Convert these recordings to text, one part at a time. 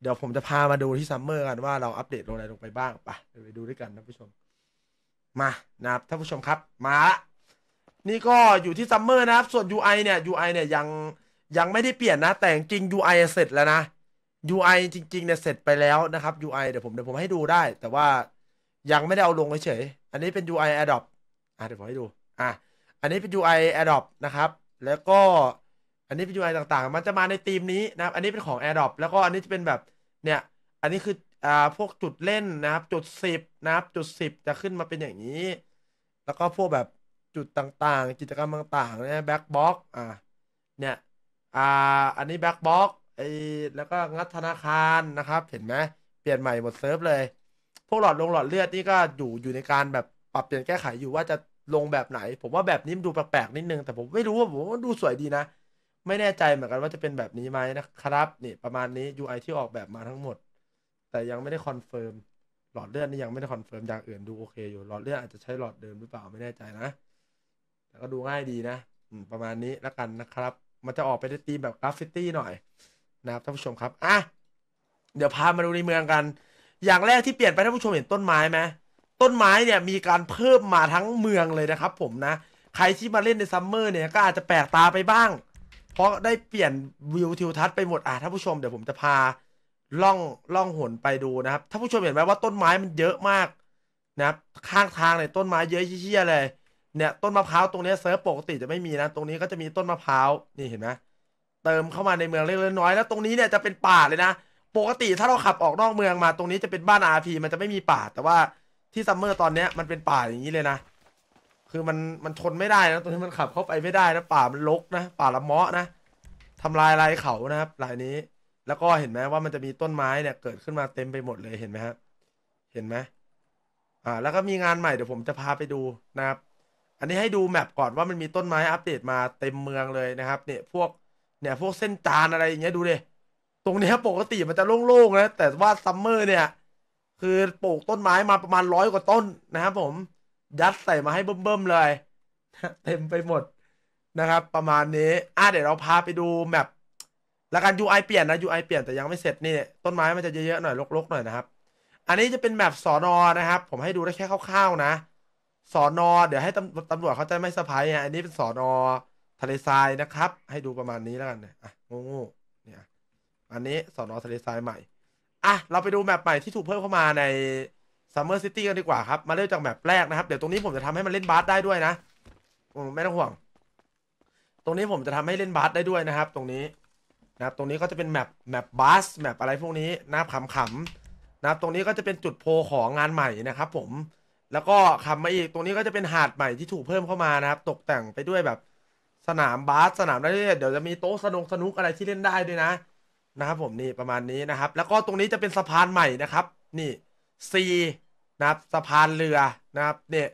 เดี๋ยวผมจะพามาดูที่ซัมเมอร์กันว่าเราอัปเดตลงอะไรลงไปบ้างปะเดี๋ยวไปดูด้วยกันท่านผู้ชม มานะครับท่านผู้ชมครับ มาละนี่ก็อยู่ที่ซัมเมอร์นะครับส่วน UI เนี่ย UI เนี่ยยังยังไม่ได้เปลี่ยนนะ แต่จริง UI เสร็จแล้วนะ UI จริงๆ เนี่ย เสร็จไปแล้วนะครับ UI เดี๋ยวผมเดี๋ยวผมให้ดูได้ แต่ว่ายังไม่ได้เอาลงเฉย อันนี้เป็น UI Adopt อ่ะเดี๋ยวผมให้ดู อ่ะ อันนี้เป็น UI Adopt นะครับ แล้วก็อันนี้เป็น UI ต่างๆ มันจะมาในธีมนี้นะครับอันนี้เป็นของ AirDrop แล้วก็อันนี้จะเป็นแบบ เนี่ย อันนี้คือ อ่า พวกจุดเล่นนะครับ จุดสิบนะครับ จุดสิบจะขึ้นมาเป็นอย่างนี้ แล้วก็พวกแบบจุดต่างๆกิจกรรมต่างๆเนี่ยแบ็กบ็อกอ่า เนี่ย อ่า อันนี้แบ็กบ็อกไอแล้วก็งัดธนาคารนะครับ เห็นไหมเปลี่ยนใหม่หมดเซิร์ฟเลย พวกหลอดลงหลอดเลือดนี่ก็อยู่อยู่ในการแบบปรับเปลี่ยนแก้ไขอยู่ว่าจะลงแบบไหน ผมว่าแบบนี้มันดูแปลกๆนิดนึง แต่ผมไม่รู้ว่าผมว่าดูสวยดีนะไม่แน่ใจเหมือนกันว่าจะเป็นแบบนี้ไหมนะครับนี่ประมาณนี้ UI ที่ออกแบบมาทั้งหมด แต่ยังไม่ได้คอนเฟิร์มหลอดเลือดนี่ยังไม่ได้คอนเฟิร์มอย่างอื่นดูโอเค อยู่หลอดเลือดอาจจะใช้หลอดเดิมหรือเปล่าไม่แน่ใจนะแต่ก็ดูง่ายดีนะประมาณนี้แล้วกันนะครับ มันจะออกไปในธีมแบบกราฟฟิตี้หน่อย นะครับท่านผู้ชมครับอ่ะเดี๋ยวพามาดูในเมืองกัน อย่างแรกที่เปลี่ยนไปท่านผู้ชมเห็นต้นไม้ไหมต้นไม้เนี่ยมีการเพิ่มมาทั้งเมืองเลยนะครับ ผมนะใครที่มาเล่นในซัมเมอร์เนี่ยก็อาจจะแปลกตาไปบ้างเพราะได้เปลี่ยนวิวทิวทัศน์ไปหมดอ่ะท่านผู้ชมเดี๋ยวผมจะพาล่องล่องหนไปดูนะครับท่านผู้ชมเห็นไหมว่าต้นไม้มันเยอะมากนะครับข้างทางเนี่ยต้นไม้เยอะเชี่ยเลยเนี่ยต้นมะพร้าวตรงนี้เซิร์ฟปกติจะไม่มีนะ ตรงนี้ก็จะมีต้นมะพร้าวนี่เห็นไหมเติมเข้ามาในเมืองเล็กๆน้อยแล้วตรงนี้เนี่ยจะเป็นป่าเลยนะ ปกติถ้าเราขับออกนอกเมืองมาตรงนี้จะเป็นบ้านอาพีมันจะไม่มีป่าแต่ว่าที่ซัมเมอร์ตอนนี้มันเป็นป่าอย่างนี้เลยนะคือมันมันทนไม่ได้นะตรงนี้มันขับเข้าไปไม่ได้นะ ป่ามันลกนะป่าละเมาะนะทำลายลายเขานะครับลายนี้แล้วก็เห็นไหมว่ามันจะมีต้นไม้เนี่ยเกิดขึ้นมาเต็มไปหมดเลยเห็นไหมครับเห็นไหมอ่า แล้วก็มีงานใหม่เดี๋ยวผมจะพาไปดูนะครับ อันนี้ให้ดูแมปก่อนว่ามันมีต้นไม้อัปเดตมาเต็มเมืองเลยนะครับเนี่ยพวกเนี่ย พวกเส้นจานอะไรอย่างเงี้ยดูเลยตรงนี้ปกติมันจะโล่งๆนะแต่ว่าซัมเมอร์เนี่ย คือปลูกต้นไม้มาประมาณร้อยกว่าต้นนะครับผมยัดใส่มาให้เบิ่มๆเลยเต็มไปหมดนะครับ ประมาณนี้ อ่ะเดี๋ยวเราพาไปดูแมปละกัน UI เปลี่ยนนะ UI เปลี่ยนแต่ยังไม่เสร็จนี่ต้นไม้มันจะเยอะๆหน่อยรกๆ หน่อยนะครับ อันนี้จะเป็นแมปสอนอนะครับ ผมให้ดูได้แค่คร่าวๆ นะสอนอ เดี๋ยวให้ตำรวจเขาจะไม่สะพายอันนี้เป็นสอนอ ทะเลทรายนะครับ ให้ดูประมาณนี้แล้วกันเนี่ยอ่ะงูงเนี่ยอันนี้สอนอทะเลทรายใหม่อ่ะเราไปดูแมปใหม่ที่ถูกเพิ่มเข้ามาในซัมเมอร์ซิตี้กันดีกว่าครับมาเริ่มจากแมปแรกนะครับเดี๋ยวตรงนี้ผมจะทำให้มันเล่นบาสได้ด้วยนะไม่ต้องห่วง ตรงนี้ผมจะทำให้เล่นบาสได้ด้วยนะครับ ตรงนี้นะครับตรงนี้ก็จะเป็นแมปแมปบาสแมปอะไรพวกนี้นะครับขำๆนะครับตรงนี้ก็จะเป็นจุดโพของงานใหม่นะครับ ผมแล้วก็ขำมาอีกตรงนี้ก็จะเป็นหาดใหม่ที่ถูกเพิ่มเข้ามานะครับ ตกแต่งไปด้วยแบบสนามบาสสนามอะไรเดี๋ยวจะมีโต๊ะสนุกสนุกอะไรที่เล่นได้ด้วยนะ นะครับ ผมนี่ประมาณนี้นะครับ แล้วก็ตรงนี้จะเป็นสะพานใหม่นะครับ นี่ C นะครับสะพานเรือนะครับ เนี่ย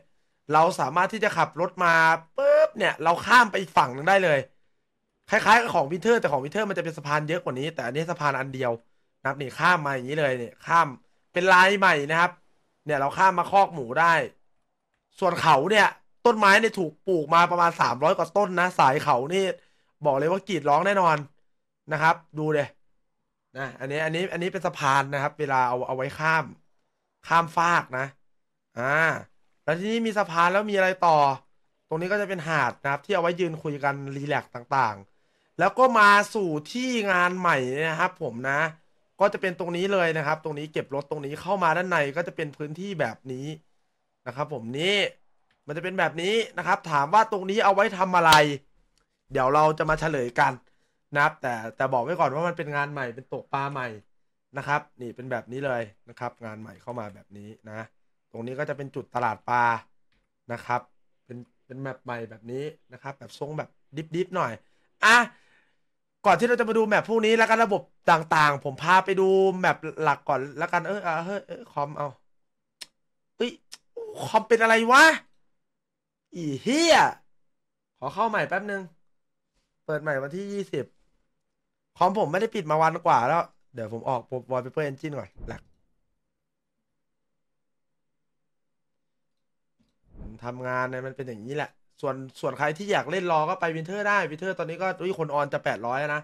เราสามารถที่จะขับรถมาปุ๊บเนี่ย เราข้ามไปอีกฝั่งนึงได้เลย คล้ายๆกับของวินเทอร์แต่ของวินเทอร์มันจะเป็นสะพานเยอะกว่านี้แต่อันนี้สะพานอันเดียว นะครับ นี่ข้ามมาอย่างนี้เลยเนี่ยข้ามเป็นลายใหม่นะครับ เนี่ยเราข้ามมาคอกหมูได้ ส่วนเขาเนี่ย ต้นไม้เนี่ยถูกปลูกมาประมาณสามร้อยกว่าต้นนะ สายเขานี่บอกเลยว่ากรีดร้องแน่นอนนะครับ ดูเลยนะอันนี้อันนี้อันนี้เป็นสะพานนะครับ เวลาเอาเอาไว้ข้ามข้ามฟากนะ อ่า แล้วที่นี้มีสะพานแล้วมีอะไรต่อ ตรงนี้ก็จะเป็นหาดนะครับ ที่เอาไว้ยืนคุยกันรีแลกต่างๆ แล้วก็มาสู่ที่งานใหม่นะครับ ผมนะ ก็จะเป็นตรงนี้เลยนะครับ ตรงนี้เก็บรถตรงนี้เข้ามาด้านในก็จะเป็นพื้นที่แบบนี้นะครับ ผมนี่ มันจะเป็นแบบนี้นะครับ ถามว่าตรงนี้เอาไว้ทำอะไร เดี๋ยวเราจะมาเฉลยกันนะครับแต่แต่บอกไว้ก่อนว่ามันเป็นงานใหม่ เป็นตกปลาใหม่นะครับนี่เป็นแบบนี้เลยนะครับ งานใหม่เข้ามาแบบนี้นะตรงนี้ก็จะเป็นจุดตลาดปลานะครับ เป็นเป็นแมปใหม่แบบนี้นะครับ แบบทรงแบบดิฟๆหน่อยอ่ะก่อนที่เราจะมาดูแมปพวกนี้แล้วกันระบบต่างๆ ผมพาไปดูแมปหลักก่อนแล้วกันเออเเฮ้ยคอมเอาเฮ้ยคอมเป็นอะไรวะอีเฮียขอเข้าใหม่แป๊บนึงเปิดใหม่วันที่ยี่สิบคอมผมไม่ได้ปิดมาวันกว่าแล้วเดี๋ยวผมออกโปร w a l ป p a p e อนจิ i n e ก่อนหลักทำงานเนี่ยมันเป็นอย่างนี้แหละส่วนส่วนใครที่อยากเล่นรอก็ไปวินเทอร์ได้วินเทอร์ตอนนี้ก็อุ้ย คนออนจะแปดร้อยนะ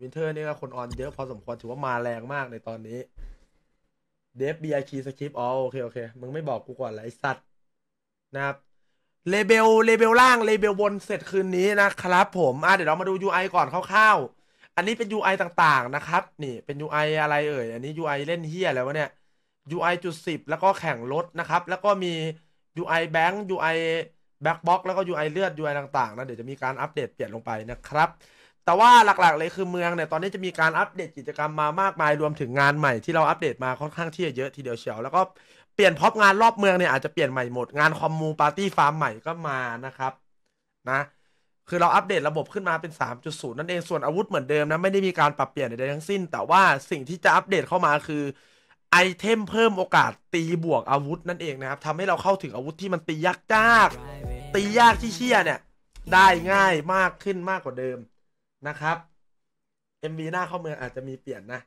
วินเทอร์นี่ก็คนออนเยอะพอสมควร ถือว่ามาแรงมากในตอนนี้เดฟบีไอคีสคริปต์อ๋อโอเค โอเคมึงไม่บอกกูก่อนไรสัตว์ นะครับเลเบลเลเบลล่างเลเบลบนเสร็จคืนนี้นะครับผมอ่ะเดี๋ยวเรามาดู UI ก่อนคร่าวๆอันนี้เป็น UI ต่างๆนะครับ นี่เป็น UI อะไรเอ่ยอันนี้ UI เล่นเฮียแล้ววะเนี่ย UI จุดสิบแล้วก็แข่งรถนะครับ แล้วก็มี UI แบงค์ UI แบ็กบ็อกแล้วก็ UI เลือด UI ต่างๆนะเดี๋ยวจะมีการอัปเดตเปลี่ยนลงไปนะครับ แต่ว่าหลักๆเลยคือเมืองเนี่ยตอนนี้จะมีการอัปเดตกิจกรรมมามากมายรวมถึงงานใหม่ที่เราอัปเดตมาค่อนข้างที่จะเยอะทีเดียวเชียวแล้วก็เปลี่ยนพ็อปงานรอบเมืองเนี่ยอาจจะเปลี่ยนใหม่หมด งานคอมมูปาร์ตี้ฟาร์มใหม่ก็มานะครับนะคือ เราอัปเดตระบบ ขึ้นมา เป็น 3.0 นั่นเอง ส่วนอาวุธเหมือนเดิมนะ ไม่ได้มีการปรับเปลี่ยนใดๆทั้งสิ้น แต่ว่าสิ่งที่จะอัปเดตเข้ามาคือ ไอเทมเพิ่มโอกาสตีบวกอาวุธนั่นเองนะครับทำให้เราเข้าถึงอาวุธที่มันตียากจาก ตียากที่เชี่ยเนี่ย ได้ง่ายมากขึ้นมากกว่าเดิมนะครับ MV หน้าเข้าเมืองอาจจะมีเปลี่ยนนะ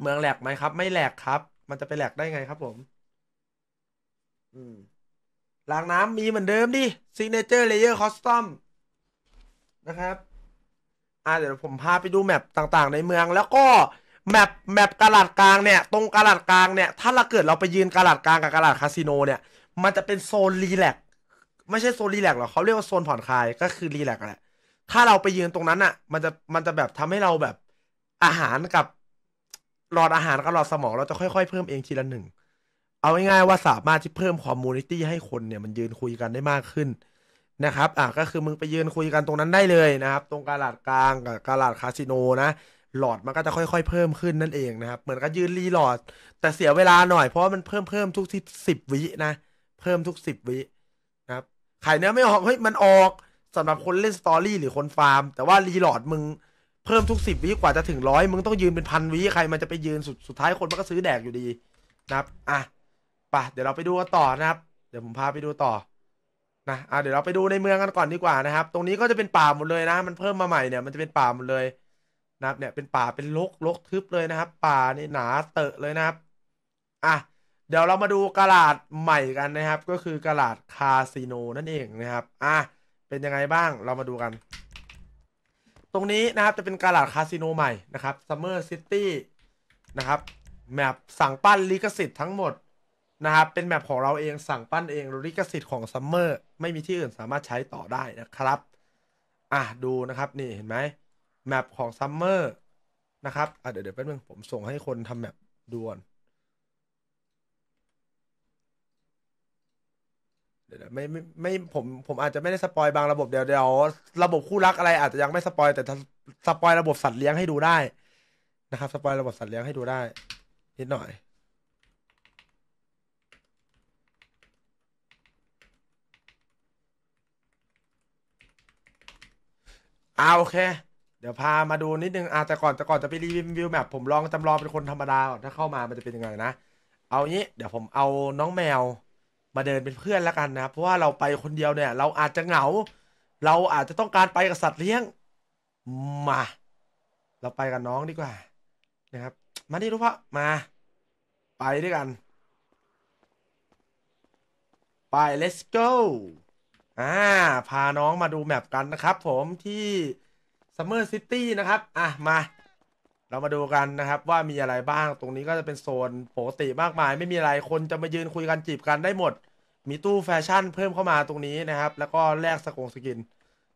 เมืองแหลกไหมครับ ไม่แหลกครับ มันจะไปแหลกได้ไงครับผม อืมลางน้ำมีเหมือนเดิม ดิซิกเนเจอร์เลเยอร์คอสตอมนะครับอ่าเดี๋ยวผมพาไปดูแมปต่างๆ ในเมืองแล้วก็ แมปแมปกระดาษกลางเนี่ย ตรงกระดาษกลางเนี่ยถ้าเราเกิดเราไปยืนกระดาษกลางกับกระดาษคาสิโนเนี่ย มันจะเป็นโซนรีแลกไม่ใช่โซนรีแลกหรอกเขาเรียกว่าโซนผ่อนคลาย ก็คือรีแลกแหละถ้าเราไปยืนตรงนั้นอะ่ะมันจะมันจะแบบทำให้เราแบบอาหารกับหลอดอาหารกับหลอดสมองเราจะค่อยๆเพิ่มเองทีละหนึ่งเอาง่ายๆว่าสามารถที่เพิ่มคอมมูนิตี้ให้คนเนี่ยมันยืนคุยกันได้มากขึ้นนะครับอ่ะก็คือมึงไปยืนคุยกันตรงนั้นได้เลยนะครับ ตรงกาลาดกลางกับกาลาดคาสิโนนะหลอดมันก็จะค่อยๆ เพิ่มขึ้นนั่นเองนะครับ เหมือนกับยืนรีหลอดแต่เสียเวลาหน่อยเพราะมันเพิ่มเพิ่มทุกสิบสิบวินะ เพิ่มทุกสิบวินะครับไข่เนื้อไม่ออกเฮ้ยมันออกสำหรับคนเล่นสตอรี่หรือคนฟาร์ม แต่ว่ารีหลอดมึงเพิ่มทุกสิบวิกว่าจะถึงร้อยมึงต้องยืนเป็นพันวิใครมันจะไปยืนสุดสุดท้ายคนมันก็ซื้อแดกอยู่ดีนะครับอ่ะปะเดี๋ยวเราไปดูกันต่อนะครับ เดี๋ยวผมพาไปดูต่อนะอ่ะเดี๋ยวเราไปดูในเมืองกันก่อนดีกว่านะครับ ตรงนี้ก็จะเป็นป่าหมดเลยนะมันเพิ่มมาใหม่เนี่ยมันจะเป็นป่าหมดเลยนะครับเนี่ยเป็นป่าเป็นลกลกทึบเลยนะครับ ป่านี่หนาเตอะเลยนะครับอ่ะเดี๋ยวเรามาดูกระดาษใหม่กันนะครับ ก็คือกระดาษคาสิโนนั่นเองนะครับอ่ะเป็นยังไงบ้างเรามาดูกัน ตรงนี้นะครับจะเป็นกระดาษคาสิโนใหม่นะครับซัมเมอร์ซิตี้นะครับแมปสั่งปั้นลิขสิทธิ์ทั้งหมดนะครับ เป็นแมปของเราเอง สั่งปั้นเอง ลิขสิทธิ์ของซัมเมอร์ไม่มีที่อื่นสามารถใช้ต่อได้นะครับ อ่ะดูนะครับ นี่เห็นไหมแมปของซัมเมอร์นะครับอ่ะเดี๋ยวเดี๋ยวแป๊บนึงผมส่งให้คนทำแมปด่วนเดี๋ยวไม่ไม่ไม่ผมผมอาจจะไม่ได้สปอยบางระบบเดี๋ยวเดี๋ยวระบบคู่รักอะไรอาจจะยังไม่สปอยแต่สปอยระบบสัตว์เลี้ยงให้ดูได้นะครับสปอยระบบสัตว์เลี้ยงให้ดูได้นิดหน่อยอาโอเคเดี๋ยวพามาดูนิดนึงอ่าแต่ก่อนแต่ก่อนจะไปรีวิวแมปผมลองจำลองเป็นคนธรรมดาถ้าเข้ามามันจะเป็นยังไงนะเอางี้เดี๋ยวผมเอาน้องแมว มาเดินเป็นเพื่อนแล้วกันนะเพราะว่าเราไปคนเดียวเนี่ยเราอาจจะเหงาเราอาจจะต้องการไปกับสัตว์เลี้ยง มา เราไปกับน้องดีกว่านะครับมาดิลูกพ่อมา ไปด้วยกันไป let's go อ่าพาน้องมาดูแมปกันนะครับผมที่ซัมเมอร์ซิตี้นะครับอ่ะมา เรามาดูกันนะครับว่ามีอะไรบ้าง ตรงนี้ก็จะเป็นโซนปกติมากมาย ไม่มีอะไรคนจะมายืนคุยกันจีบกันได้หมด มีตู้แฟชั่นเพิ่มเข้ามาตรงนี้นะครับแล้วก็แลกสกงสกิน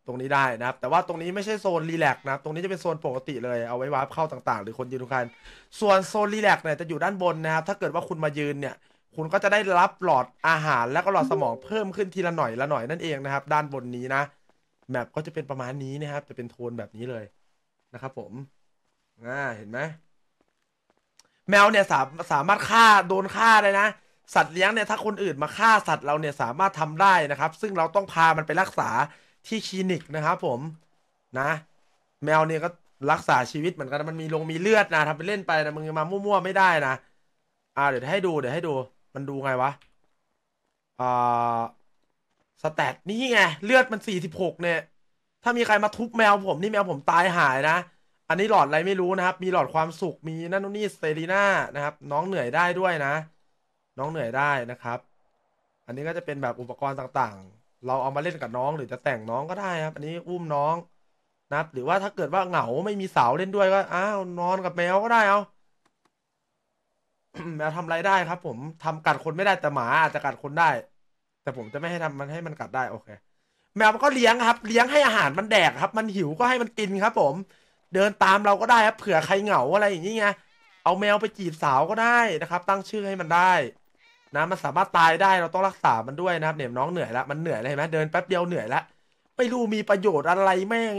ตรงนี้ได้นะครับแต่ว่าตรงนี้ไม่ใช่โซนรีแลกนะครับตรงนี้จะเป็นโซนปกติเลยเอาไว้วาร์ปเข้าต่างๆ หรือคนยืนทุกคนส่วนโซนรีแลกเนี่ยจะอยู่ด้านบนนะครับถ้าเกิดว่าคุณมายืนเนี่ยคุณก็จะได้รับหลอดอาหารและก็หลอดสมองเพิ่มขึ้นทีละหน่อยละหน่อยนั่นเองนะครับ ด้านบนนี้นะแมปก็จะเป็นประมาณนี้นะครับ จะเป็นโทนแบบนี้เลยนะครับผมอ่าเห็นไหมแมวเนี่ยสามสามารถฆ่าโดนฆ่าได้นะ สัตว์เลี้ยงเนี่ยถ้าคนอื่นมาฆ่าสัตว์เราเนี่ยสามารถทำได้นะครับ ซึ่งเราต้องพามันไปรักษาที่คลินิกนะครับผมนะ แมวเนี่ยก็รักษาชีวิตเหมือนกันมันมีลงมีเลือดนะทำไปเล่นไปนะมึงมามั่วๆไม่ได้นะอ่าเดี๋ยวให้ดูเดี๋ยวให้ดูมันดูไงวะ อ่า สแตทนี่ไงเลือดมันสี่สิบหกเนี่ย ถ้ามีใครมาทุบแมวผมนี่แมวผมตายหายนะ อันนี้หลอดอะไรไม่รู้นะครับ มีหลอดความสุข มีนั่นนูนนี่สเตรีน่านะครับ น้องเหนื่อยได้ด้วยนะ น้องเหนื่อยได้นะครับ อันนี้ก็จะเป็นแบบอุปกรณ์ต่างๆ เราเอามาเล่นกับน้องหรือจะแต่งน้องก็ได้ครับ อันนี้อุ้มน้องนะครับหรือว่าถ้าเกิดว่าเหงาไม่มีสาวเล่นด้วยก็อ้าวนอนกับแมวก็ได้เอาแมวทำอไรได้ครับผมทำกัดคนไม่ได้แต่หมาอาจจะกัดคนได้ แต่ผมจะไม่ให้ทามันให้มันกัดได้ โอเค แมวมันก็เลี้ยงครับเลี้ยงให้อาหารมันแดกครับ มันหิวก็ให้มันกินครับ ผม เดินตามเราก็ได้ครับ เผื่อใครเหงาอะไรอย่างนี้ไงเอาแมวไปจีบสาวก็ได้นะครับ ตั้งชื่อให้มันได้ นะมันสามารถตายได้เราต้องรักษามันด้วยนะครับเนี่ยน้องเหนื่อยละมันเหนื่อยเลยเห็นไหมเดินแป๊บเดียวเหนื่อยละไม่รู้มีประโยชน์อะไรแม่ง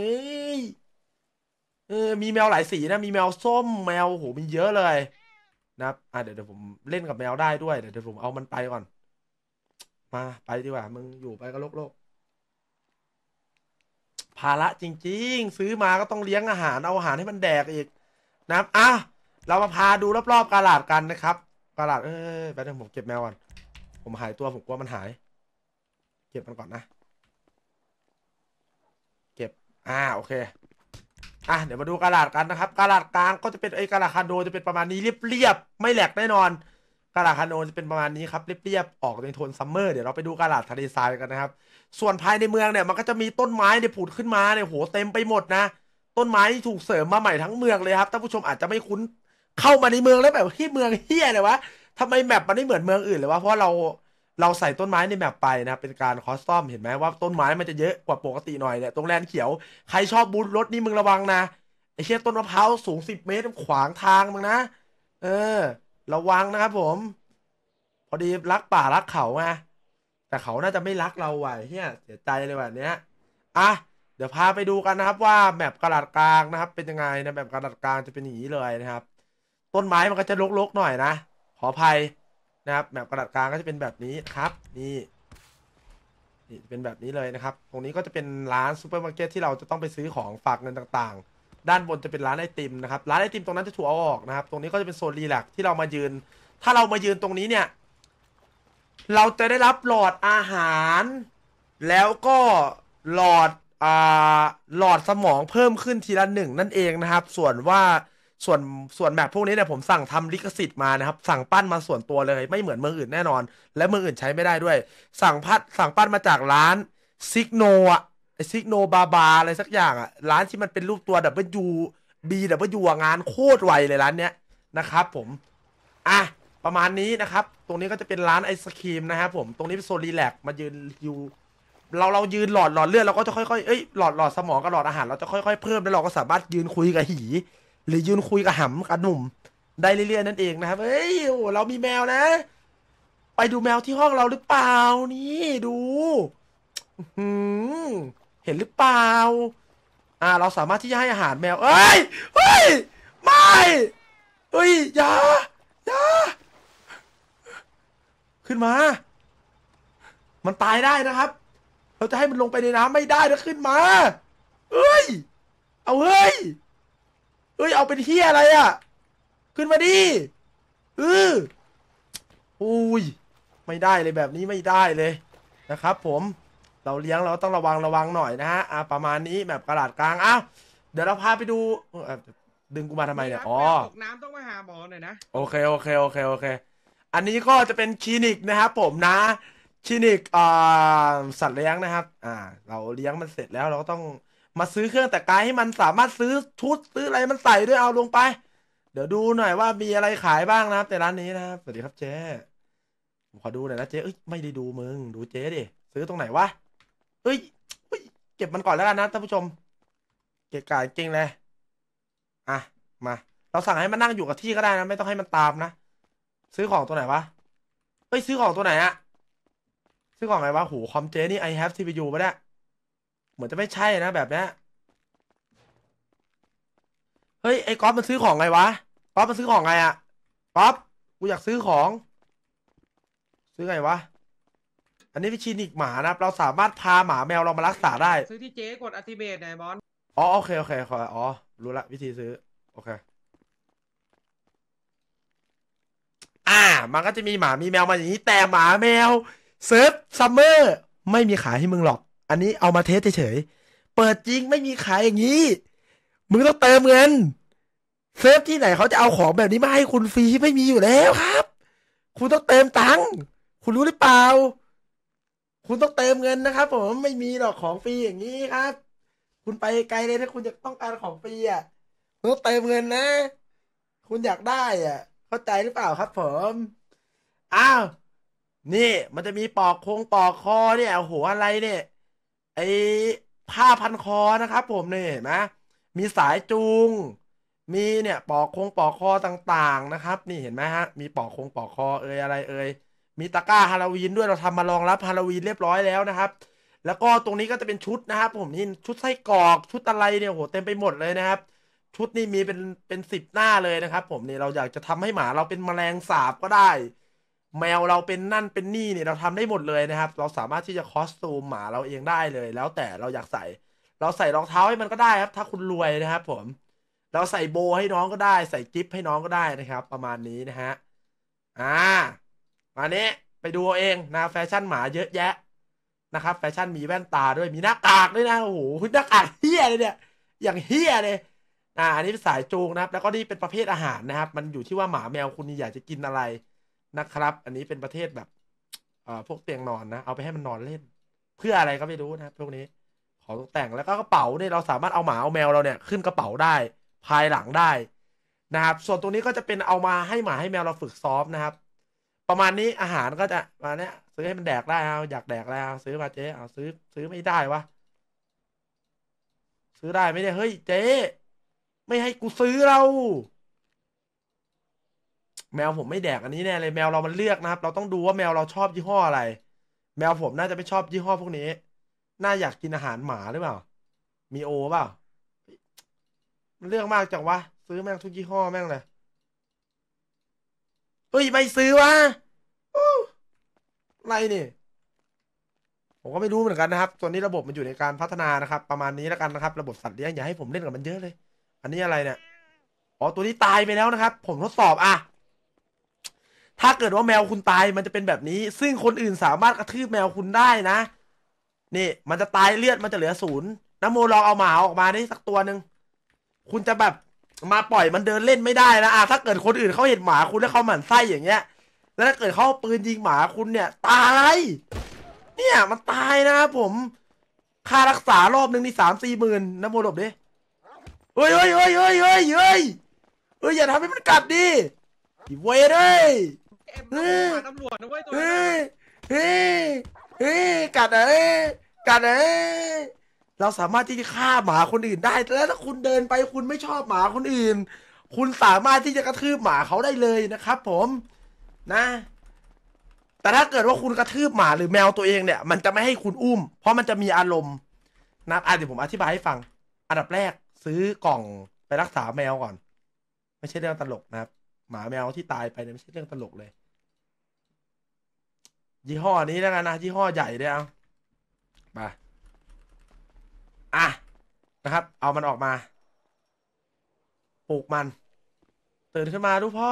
เออมีแมวหลายสีนะ มีแมวส้ม แมวโหมีเยอะเลยนะครับอ่ะเดี๋ยวเดี๋ยวผมเล่นกับแมวได้ด้วย เดี๋ยวเดี๋ยวผมเอามันไปก่อน มาไปดีกว่า มึงอยู่ไปก็โลกโลกภาระจริงๆ ซื้อมาก็ต้องเลี้ยงอาหาร เอาอาหารให้มันแดกอีกนะครับอ่ะเรามาพาดูรอบๆกาลาดกันนะครับ กาลาดเอ้ยแป๊บนึงผม เก็บแมวก่อน ผมหายตัวผมกลัวมันหาย เก็บมันก่อนนะ เก็บอ่าโอเคอ่ะเดี๋ยวมาดูกระดาษกันนะครับกระดาษกลางก็จะเป็นไอ้กระดาษคาโดจะเป็นประมาณนี้เรียบๆไม่แหลกแน่นอนกระดาษคาโดจะเป็นประมาณนี้ครับเรียบๆออกในโทนซัมเมอร์เดี๋ยวเราไปดูกระดาษทะเลทรายกันนะครับส่วนภายในเมืองเนี่ยมันก็จะมีต้นไม้เนี่ยผุดขึ้นมาเนี่ยโหเต็มไปหมดนะ ต้นไม้ที่ถูกเสริมมาใหม่ทั้งเมืองเลยครับท่านผู้ชมอาจจะไม่คุ้นเข้ามาในเมืองแล้วแบบที่เมืองเฮียเลยวะทำไมแมปมันไม่เหมือนเมืองอื่นเลยวะเพราะเราเราใส่ต้นไม้ในแมปไปนะเป็นการคอสตอม เห็นไหม ว่าต้นไม้มันจะเยอะกว่าปกติหน่อยเนี่ยตรงแลนเขียว ใครชอบบูทรถนี่มึงระวังนะ ไอเชี่ยต้นมะพร้าวสูงสิบเมตรขวางทางมึงนะ เออ ระวังนะครับผม พอดีรักป่ารักเขาไงแต่เขาน่าจะไม่รักเราไหวเฮียเสียใจเลยวันเนี้ยอ่ะเดี๋ยวพาไปดูกันนะครับว่าแมปกระดาษกลางนะครับ เป็นยังไงนะแมปกระดาษกลางจะเป็นอย่างนี้เลยนะครับ ต้นไม้มันก็จะลกๆหน่อยนะขออภัยนะครับแบบกระดาษกลางก็จะเป็นแบบนี้ครับนี่นี่เป็นแบบนี้เลยนะครับ ตรงนี้ก็จะเป็นร้านซูเปอร์มาร์เก็ตที่เราจะต้องไปซื้อของฝากเงินต่าง ๆ ด้านบนจะเป็นร้านไอติมนะครับร้านไอติมตรงนั้นจะถูกเอาออกนะครับ ตรงนี้ก็จะเป็นโซนรีแลกที่เรามายืน ถ้าเรามายืนตรงนี้เนี่ยเราจะได้รับหลอดอาหาร แล้วก็หลอดอ่าหลอดสมองเพิ่มขึ้นทีละหนึ่งนั่นเองนะครับ ส่วนว่าส่วนส่วนแบบพวกนี้เนี่ยผมสั่งทำลิขสิทธิ์มานะครับ สั่งปั้นมาส่วนตัวเลยไม่เหมือนเมืองอื่นแน่นอน และเมืองอื่นใช้ไม่ได้ด้วย สั่งพัดสั่งปั้นมาจากร้านซิกโนอะไอซิกโนบาบาอะไรสักอย่างอะร้านที่มันเป็นรูปตัวดับเบิลยูบีดับเบิลยูงานโคตรไวเลยร้านเนี้ยนะครับผมอ่ะประมาณนี้นะครับ ตรงนี้ก็จะเป็นร้านไอศครีมนะครับผมตรงนี้เป็นโซนรีแลกมายืนอยู่ เราเรายืนหลอดหลอดเลือดเราก็จะค่อยๆเอ้ยหลอดหลอดสมองกับหลอดอาหาร เราจะค่อย ๆ เพิ่มแล้วเราก็สามารถยืนคุยกับหีหรือยืนคุยกับหำกับหนุ่มได้เรื่อยๆนั่นเองนะครับเฮ้ย โอ้ เรามีแมวนะ ไปดูแมวที่ห้องเราหรือเปล่านี่ดูหืมเห็นหรือเปล่า อ่า เราสามารถที่จะให้อาหารแมว เอ้ย เฮ้ย ไม่ เฮ้ยอย่าอย่าขึ้นมา มันตายได้นะครับ เราจะให้มันลงไปในน้ำไม่ได้นะขึ้นมาเฮ้ย เอาเฮ้ยเอ้ยเอาเป็นเฮียอะไรอ่ะขึ้นมาดิเอออุ้ย ไม่ได้เลยแบบนี้ไม่ได้เลยนะครับผมเราเลี้ยงเราต้องระวังระวังหน่อยนะฮะอ่าประมาณนี้แบบกระดาษกลางอ้าวเดี๋ยวเราพาไปดูดึงกูมาทำไมเนี่ยอ๋อตกน้ำต้องมาหาหมอหน่อยนะโอเคโอเคโอเคโอเค อันนี้ก็จะเป็นคลินิกนะครับผมนะคลินิกอ่าสัตว์เลี้ยงนะครับ อ่า เราเลี้ยงมันเสร็จแล้วเราก็ต้องมาซื้อเครื่องแต่งกายให้มันสามารถซื้อชุดซื้ออะไรมันใส่ด้วยเอาลงไป เดี๋ยวดูหน่อยว่ามีอะไรขายบ้างนะครับแต่ร้านนี้นะครับสวัสดีครับเจ๊ขอดูหน่อยนะเจ๊เอ้ยไม่ได้ดูมึงดูเจ๊ดิซื้อตรงไหนวะเอ้ยเก็บมันก่อนแล้วกันนะท่านผู้ชมเก็บกายจริงเลยอ่ะมา เราสั่งให้มันนั่งอยู่กับที่ก็ได้นะไม่ต้องให้มันตามนะ ซื้อของตัวไหนวะเอ้ยซื้อของตัวไหนอะซื้อของอะไรวะหูคอมเจ๊นี่ไอ h ฮฟ e ี p ีปะเนี่ยเหมือนจะไม่ใช่นะแบบเนี้ยเฮ้ย ไอ้ก๊อฟมันซื้อของไงวะก๊อฟมันซื้อของไงอะก๊อฟกูอยากซื้อของ ซื้อไงวะ อันนี้พิชินิกหมานะครับเราสามารถพาหมาแมวเรามารักษาได้ ซื้อที่เจ๊กดอัติเมตไหนบอลอ๋อโอเคโอเคขออ๋อรู้ละวิธีซื้อ โอเค อ่า มันก็จะมีหมามีแมวมาอย่างนี้ แต่หมาแมวเซิร์ฟซัมเมอร์ไม่มีขายให้มึงหรอกอันนี้เอามาเทสเฉยๆเปิดจริงไม่มีขายอย่างนี้ มึงต้องเติมเงิน เซฟที่ไหนเขาจะเอาของแบบนี้มาให้คุณฟรีไม่มีอยู่แล้วครับ คุณต้องเติมตังค์ คุณรู้หรือเปล่า คุณต้องเติมเงินนะครับผมไม่มีหรอกของฟรีอย่างนี้ครับ คุณไปไกลเลยถ้าคุณจะต้องการของฟรีอ่ะคุณต้องเติมเงินนะ คุณอยากได้อ่ะ เข้าใจหรือเปล่าครับ ผม อ้าว นี่มันจะมีปอกโคงปอกคอเนี่ยโอ้โหอะไรเนี่ยไอ้ผ้าพันคอนะครับ ผมเนี่ยเห็นไหมมีสายจูง มีเนี่ยปอกคงปอกคอต่างๆนะครับ นี่เห็นไหมฮะ มีปอกคงปอกคอเอ่ยอะไรเอ่ยมีตะกร้าฮาโลวีนด้วยเราทำมาลองรับฮาโลวีนเรียบร้อยแล้วนะครับ แล้วก็ตรงนี้ก็จะเป็นชุดนะครับผมนี่ชุดไส้กรอก ชุดอะไรเนี่ยโหเต็มไปหมดเลยนะครับ ชุดนี่มีเป็นเป็นสิบหน้าเลยนะครับผมนี่เราอยากจะทำให้หมาเราเป็นแมลงสาบก็ได้แมวเราเป็นนั่นเป็นนี่เนี่ยเราทำได้หมดเลยนะครับเราสามารถที่จะคอสตูมหมาเราเองได้เลย แล้วแต่เราอยากใส่ เราใส่รองเท้าให้มันก็ได้ครับ ถ้าคุณรวยนะครับ ผม เราใส่โบให้น้องก็ได้ใส่กิฟให้น้องก็ได้นะครับ ประมาณนี้นะฮะอ่าอันนี้ไปดูเองนะแฟชั่นหมาเยอะแยะนะครับ แฟชั่นมีแว่นตาด้วยมีหน้ากาก ด้วยนะโอ้โหหน้ากากเฮี้ยเลยเนี่ยอย่างเฮี้ยเลย อ่าอันนี้เป็นสายจูงนะครับ แล้วก็นี่เป็นประเภทอาหารนะครับ มันอยู่ที่ว่าหมาแมวคุณอยากจะกินอะไรนะครับ อันนี้เป็นประเทศแบบเอ่อพวกเตียงนอนนะ เอาไปให้มันนอนเล่น เพื่ออะไรก็ไม่รู้นะ พวกนี้ ของตกแต่ง แล้วก็กระเป๋าเนี่ยเราสามารถเอาหมาเอาแมวเราเนี่ยขึ้นกระเป๋าได้ ภายหลังได้นะครับ ส่วนตรงนี้ก็จะเป็นเอามาให้หมาให้แมวเราฝึกซ้อมนะครับ ประมาณนี้อาหารก็จะมาเนี้ยซื้อให้มันแดกได้เอาอยากแดกแล้ว ซื้อมาเจ๊เอาซื้อ ซื้อไม่ได้วะ ซื้อได้ไม่ได้ เฮ้ยเจ๊ไม่ให้กูซื้อเราแมวผมไม่แดกอันนี้แน่เลย แมวเรามันเลือกนะครับ เราต้องดูว่าแมวเราชอบยี่ห้ออะไร แมวผมน่าจะไม่ชอบยี่ห้อพวกนี้ น่าอยากกินอาหารหมาหรือเปล่ามีโอเปล่ามันเลือกมากจังวะซื้อแม่งทุกยี่ห้อแม่งเลยเฮ้ยไม่ซื้อวะอะไรนี่ ผมก็ไม่รู้เหมือนกันนะครับตอนนี้ระบบมันอยู่ในการพัฒนานะครับประมาณนี้แล้วกันนะครับระบบสัตว์เลี้ยงอย่าให้ผมเล่นกับมันเยอะเลย อันนี้อะไรเนี่ย อ๋อตัวนี้ตายไปแล้วนะครับ ผมทดสอบอ่ะถ้าเกิดว่าแมวคุณตายมันจะเป็นแบบนี้ ซึ่งคนอื่นสามารถกระทืบแมวคุณได้นะนี่มันจะตายเลือดมันจะเหลือศูนย์น้ำโมลอง เอาหมาออกมาได้สักตัวหนึ่งคุณจะแบบมาปล่อยมันเดินเล่นไม่ได้นะอ่ะ ถ้าเกิดคนอื่นเขาเห็นหมาคุณแล้วเขาหมั่นไส้อย่างเงี้ยแล้วถ้าเกิดเขาปืนยิงหมาคุณเนี่ย ตาย เนี่ยมันตายนะผมค่ารักษารอบหนึ่งนี่สามสี่หมื่นน้ำโมลบดิเฮ้ยเฮ้ยเฮ้ยเฮ้ยเฮ้ยเฮ้ยอย่าทำให้มันกลับดิเว้ยเลยอ็มตำรวจนะเว้ยตัวเฮ้ยเฮ้ยเฮ้ยกัดนะเอ้ยกัดนะเอ้ยเราสามารถที่จะฆ่าหมาคนอื่นได้แล้วถ้าคุณเดินไปคุณไม่ชอบหมาคนอื่น คุณสามารถที่จะกระทืบหมาเขาได้เลยนะครับ ผม นะ แต่ถ้าเกิดว่าคุณกระทืบหมาหรือแมวตัวเองเนี่ย มันจะไม่ให้คุณอุ้ม เพราะมันจะมีอารมณ์ นะอ่ะเดี๋ยวผมอธิบายให้ฟัง อันดับแรกซื้อกล่องไปรักษาแมวก่อน ไม่ใช่เรื่องตลกนะครับหมาแมวที่ตายไปเนี่ยไม่ใช่เรื่องตลกเลยยี่ห้อนี้แล้วกันนะยี่ห้อใหญ่ด้ยเอาไปอ่ะนะครับ เอามันออกมาปลูกมัน ตื่นขึ้นมาลูกพ่อ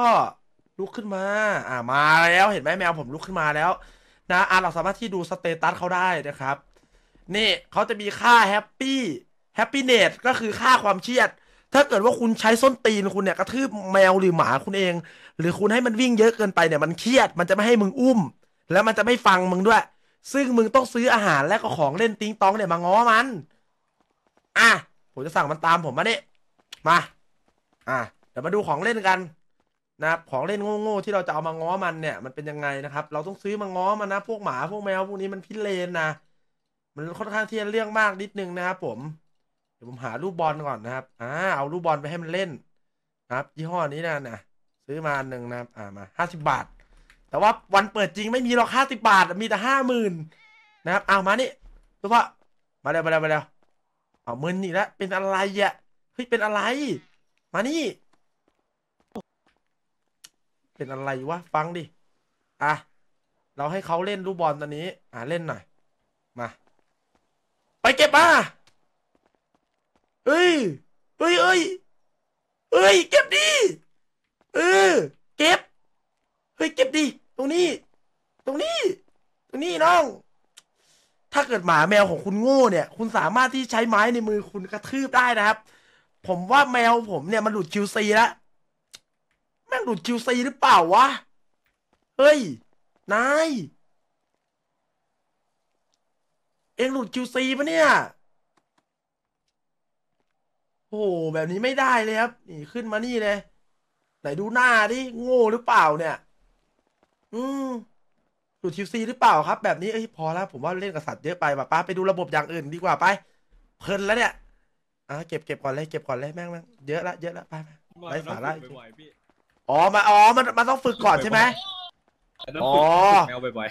ลุกขึ้นมา อ่ามาแล้วเห็นไหมแมวผมลุกขึ้นมาแล้ว นะอ่ะเราสามารถที่ดูสเตตัสเขาได้นะครับ นี่เขาจะมีค่าแฮปปี้แฮปปี้เนสก็คือค่าความเครียด ถ้าเกิดว่าคุณใช้ส้นตีนคุณเนี่ย กระทืบแมวหรือหมาคุณเอง หรือคุณให้มันวิ่งเยอะเกินไปเนี่ยมันเครียดมันจะไม่ให้มึงอุ้มแล้วมันจะไม่ฟังมึงด้วย ซึ่งมึงต้องซื้ออาหารและก็ของเล่นติ้งตองเนี่ยมาง้อมัน อ่ะ ผมจะสั่งมันตามผมมาเนี่ยมา อ่ะ เดี๋ยวมาดูของเล่นกัน นะครับ ของเล่นโง่ๆที่เราจะเอามาง้อมันเนี่ย มันเป็นยังไงนะครับ เราต้องซื้อมาง้อมันนะ พวกหมาพวกแมวพวกนี้มันพิเรนนะ มันค่อนข้างที่จะเรื่องมากนิดนึงนะครับผม เดี๋ยวผมหาลูกบอลก่อนนะครับ อ่า เอาลูกบอลไปให้มันเล่นนะครับ ยี่ห้อนี้นะนะซื้อมาหนึ่งนะครับ อ่ามาห้าสิบบาทแต่ว่าวันเปิดจริงไม่มีหรอกห้าสิบบาทมีแต่ห้าหมื่นนะครับเอามานี่รู้าะมาเล้วมาเล้วมาเล้วเอามึนนี่แล้วเป็นอะไรอ่ะเฮ้ยเป็นอะไร มานี่เป็นอะไรวะฟังดิอ่ะเราให้เขาเล่นลูกบอลตอนนี้ อ่ะเล่นหน่อยมา ไปเก็บมาเอ้ยเอ้ยเอ้ยเอ้ยเก็บดิเออเก็บเฮ้ยเก็บดิตรงนี้ ตรงนี้ ตรงนี้น้อง ถ้าเกิดหมาแมวของคุณโง่เนี่ย คุณสามารถที่ใช้ไม้ในมือคุณกระทืบได้นะครับ ผมว่าแมวผมเนี่ย มันหลุดคิวซีแล้วแม่งหลุดคิวซี หรือเปล่าวะ เฮ้ย นาย เองหลุดคิวซีปะเนี่ย โอ้โห แบบนี้ไม่ได้เลยครับ นี่ขึ้นมานี่เลย ไหนดูหน้าดิ โง่หรือเปล่าเนี่ยอืมหลุดทิวซีหรือเปล่าครับแบบนี้เอ้ยพอแล้ว ผมว่าเล่นกับสัตว์เยอะไปป้าไปดูระบบอย่างอื่นดีกว่าไปเพลินแล้วเนี่ยอ่ะเก็บเก็บก่อนเลยเก็บก่อนเลยแม่งแม่งเยอะละเยอะละไปไปไปสาระอีอ๋อมาอ๋อมันมันต้องฝึกก่อนใช่ไหมอ๋อแมวบ่อย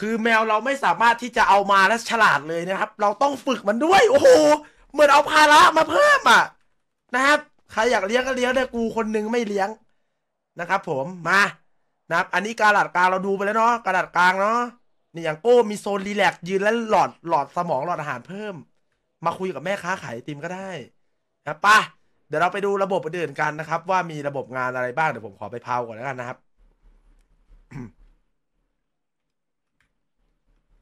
คือแมวเราไม่สามารถที่จะเอามาแล้วฉลาดเลยนะครับ เราต้องฝึกมันด้วย โอ้โหเหมือนเอาภาระ มาเพิ่มอ่ะนะครับใครอยากเลี้ยงก็เลี้ยงได้กูคนหนึงไม่เลี้ยงนะครับ ผมมานะครับอันนี้การหลัดกลางเราดูไปแล้วเนาะการหลัดกลางเนาะนี่อย่างโก้มีโซนรีแลกยืนและหลอดหลอดสมองหลอดอาหารเพิ่มมาคุยกับแม่ค้าขายไอติมก็ได้นะป่ะเดี๋ยวเราไปดูระบบอื่นกันนะครับ ว่ามีระบบงานอะไรบ้าง เดี๋ยวผมขอไปพาวก่อนแล้วกันนะครับ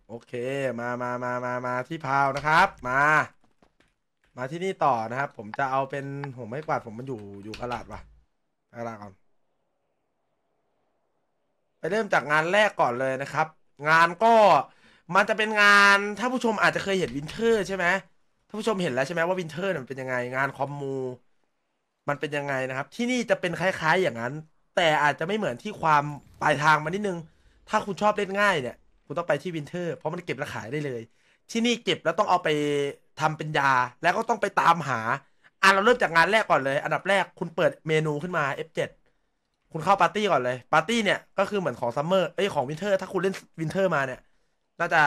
โอเคมามามามามาที่พาวนะครับ มา มาที่นี่ต่อนะครับผมจะเอาเป็นผมไม่กวาดผมมันอยู่อยู่กระดาษวะกระดาษก่อนไปเริ่มจากงานแรกก่อนเลยนะครับ งานก็มันจะเป็นงาน ถ้าผู้ชมอาจจะเคยเห็นวินเทอร์ใช่ไหมถ้าผู้ชมเห็นแล้วใช่ไหมว่าวินเทอร์ มันเป็นยังไงงานคอมมู มันเป็นยังไงนะครับ ที่นี่จะเป็นคล้าย ๆ อย่างนั้น แต่อาจจะไม่เหมือนที่ความปลายทางมานิดนึง ถ้าคุณชอบเล่นง่าย เนี่ยคุณต้องไปที่วินเทอร์เพราะมันเก็บและขายได้เลย ที่นี่เก็บแล้วต้องเอาไปทำเป็นยาแล้วก็ต้องไปตามหาอ่ะเราเริ่มจากงานแรกก่อนเลย อันดับแรกคุณเปิดเมนูขึ้นมา F7 คุณเข้าปาร์ตี้ก่อนเลย ปาร์ตี้เนี่ยก็คือเหมือนของซัมเมอร์ เอ้ย ของวินเทอร์ ถ้าคุณเล่นวินเทอร์มาเนี่ยน่าจะ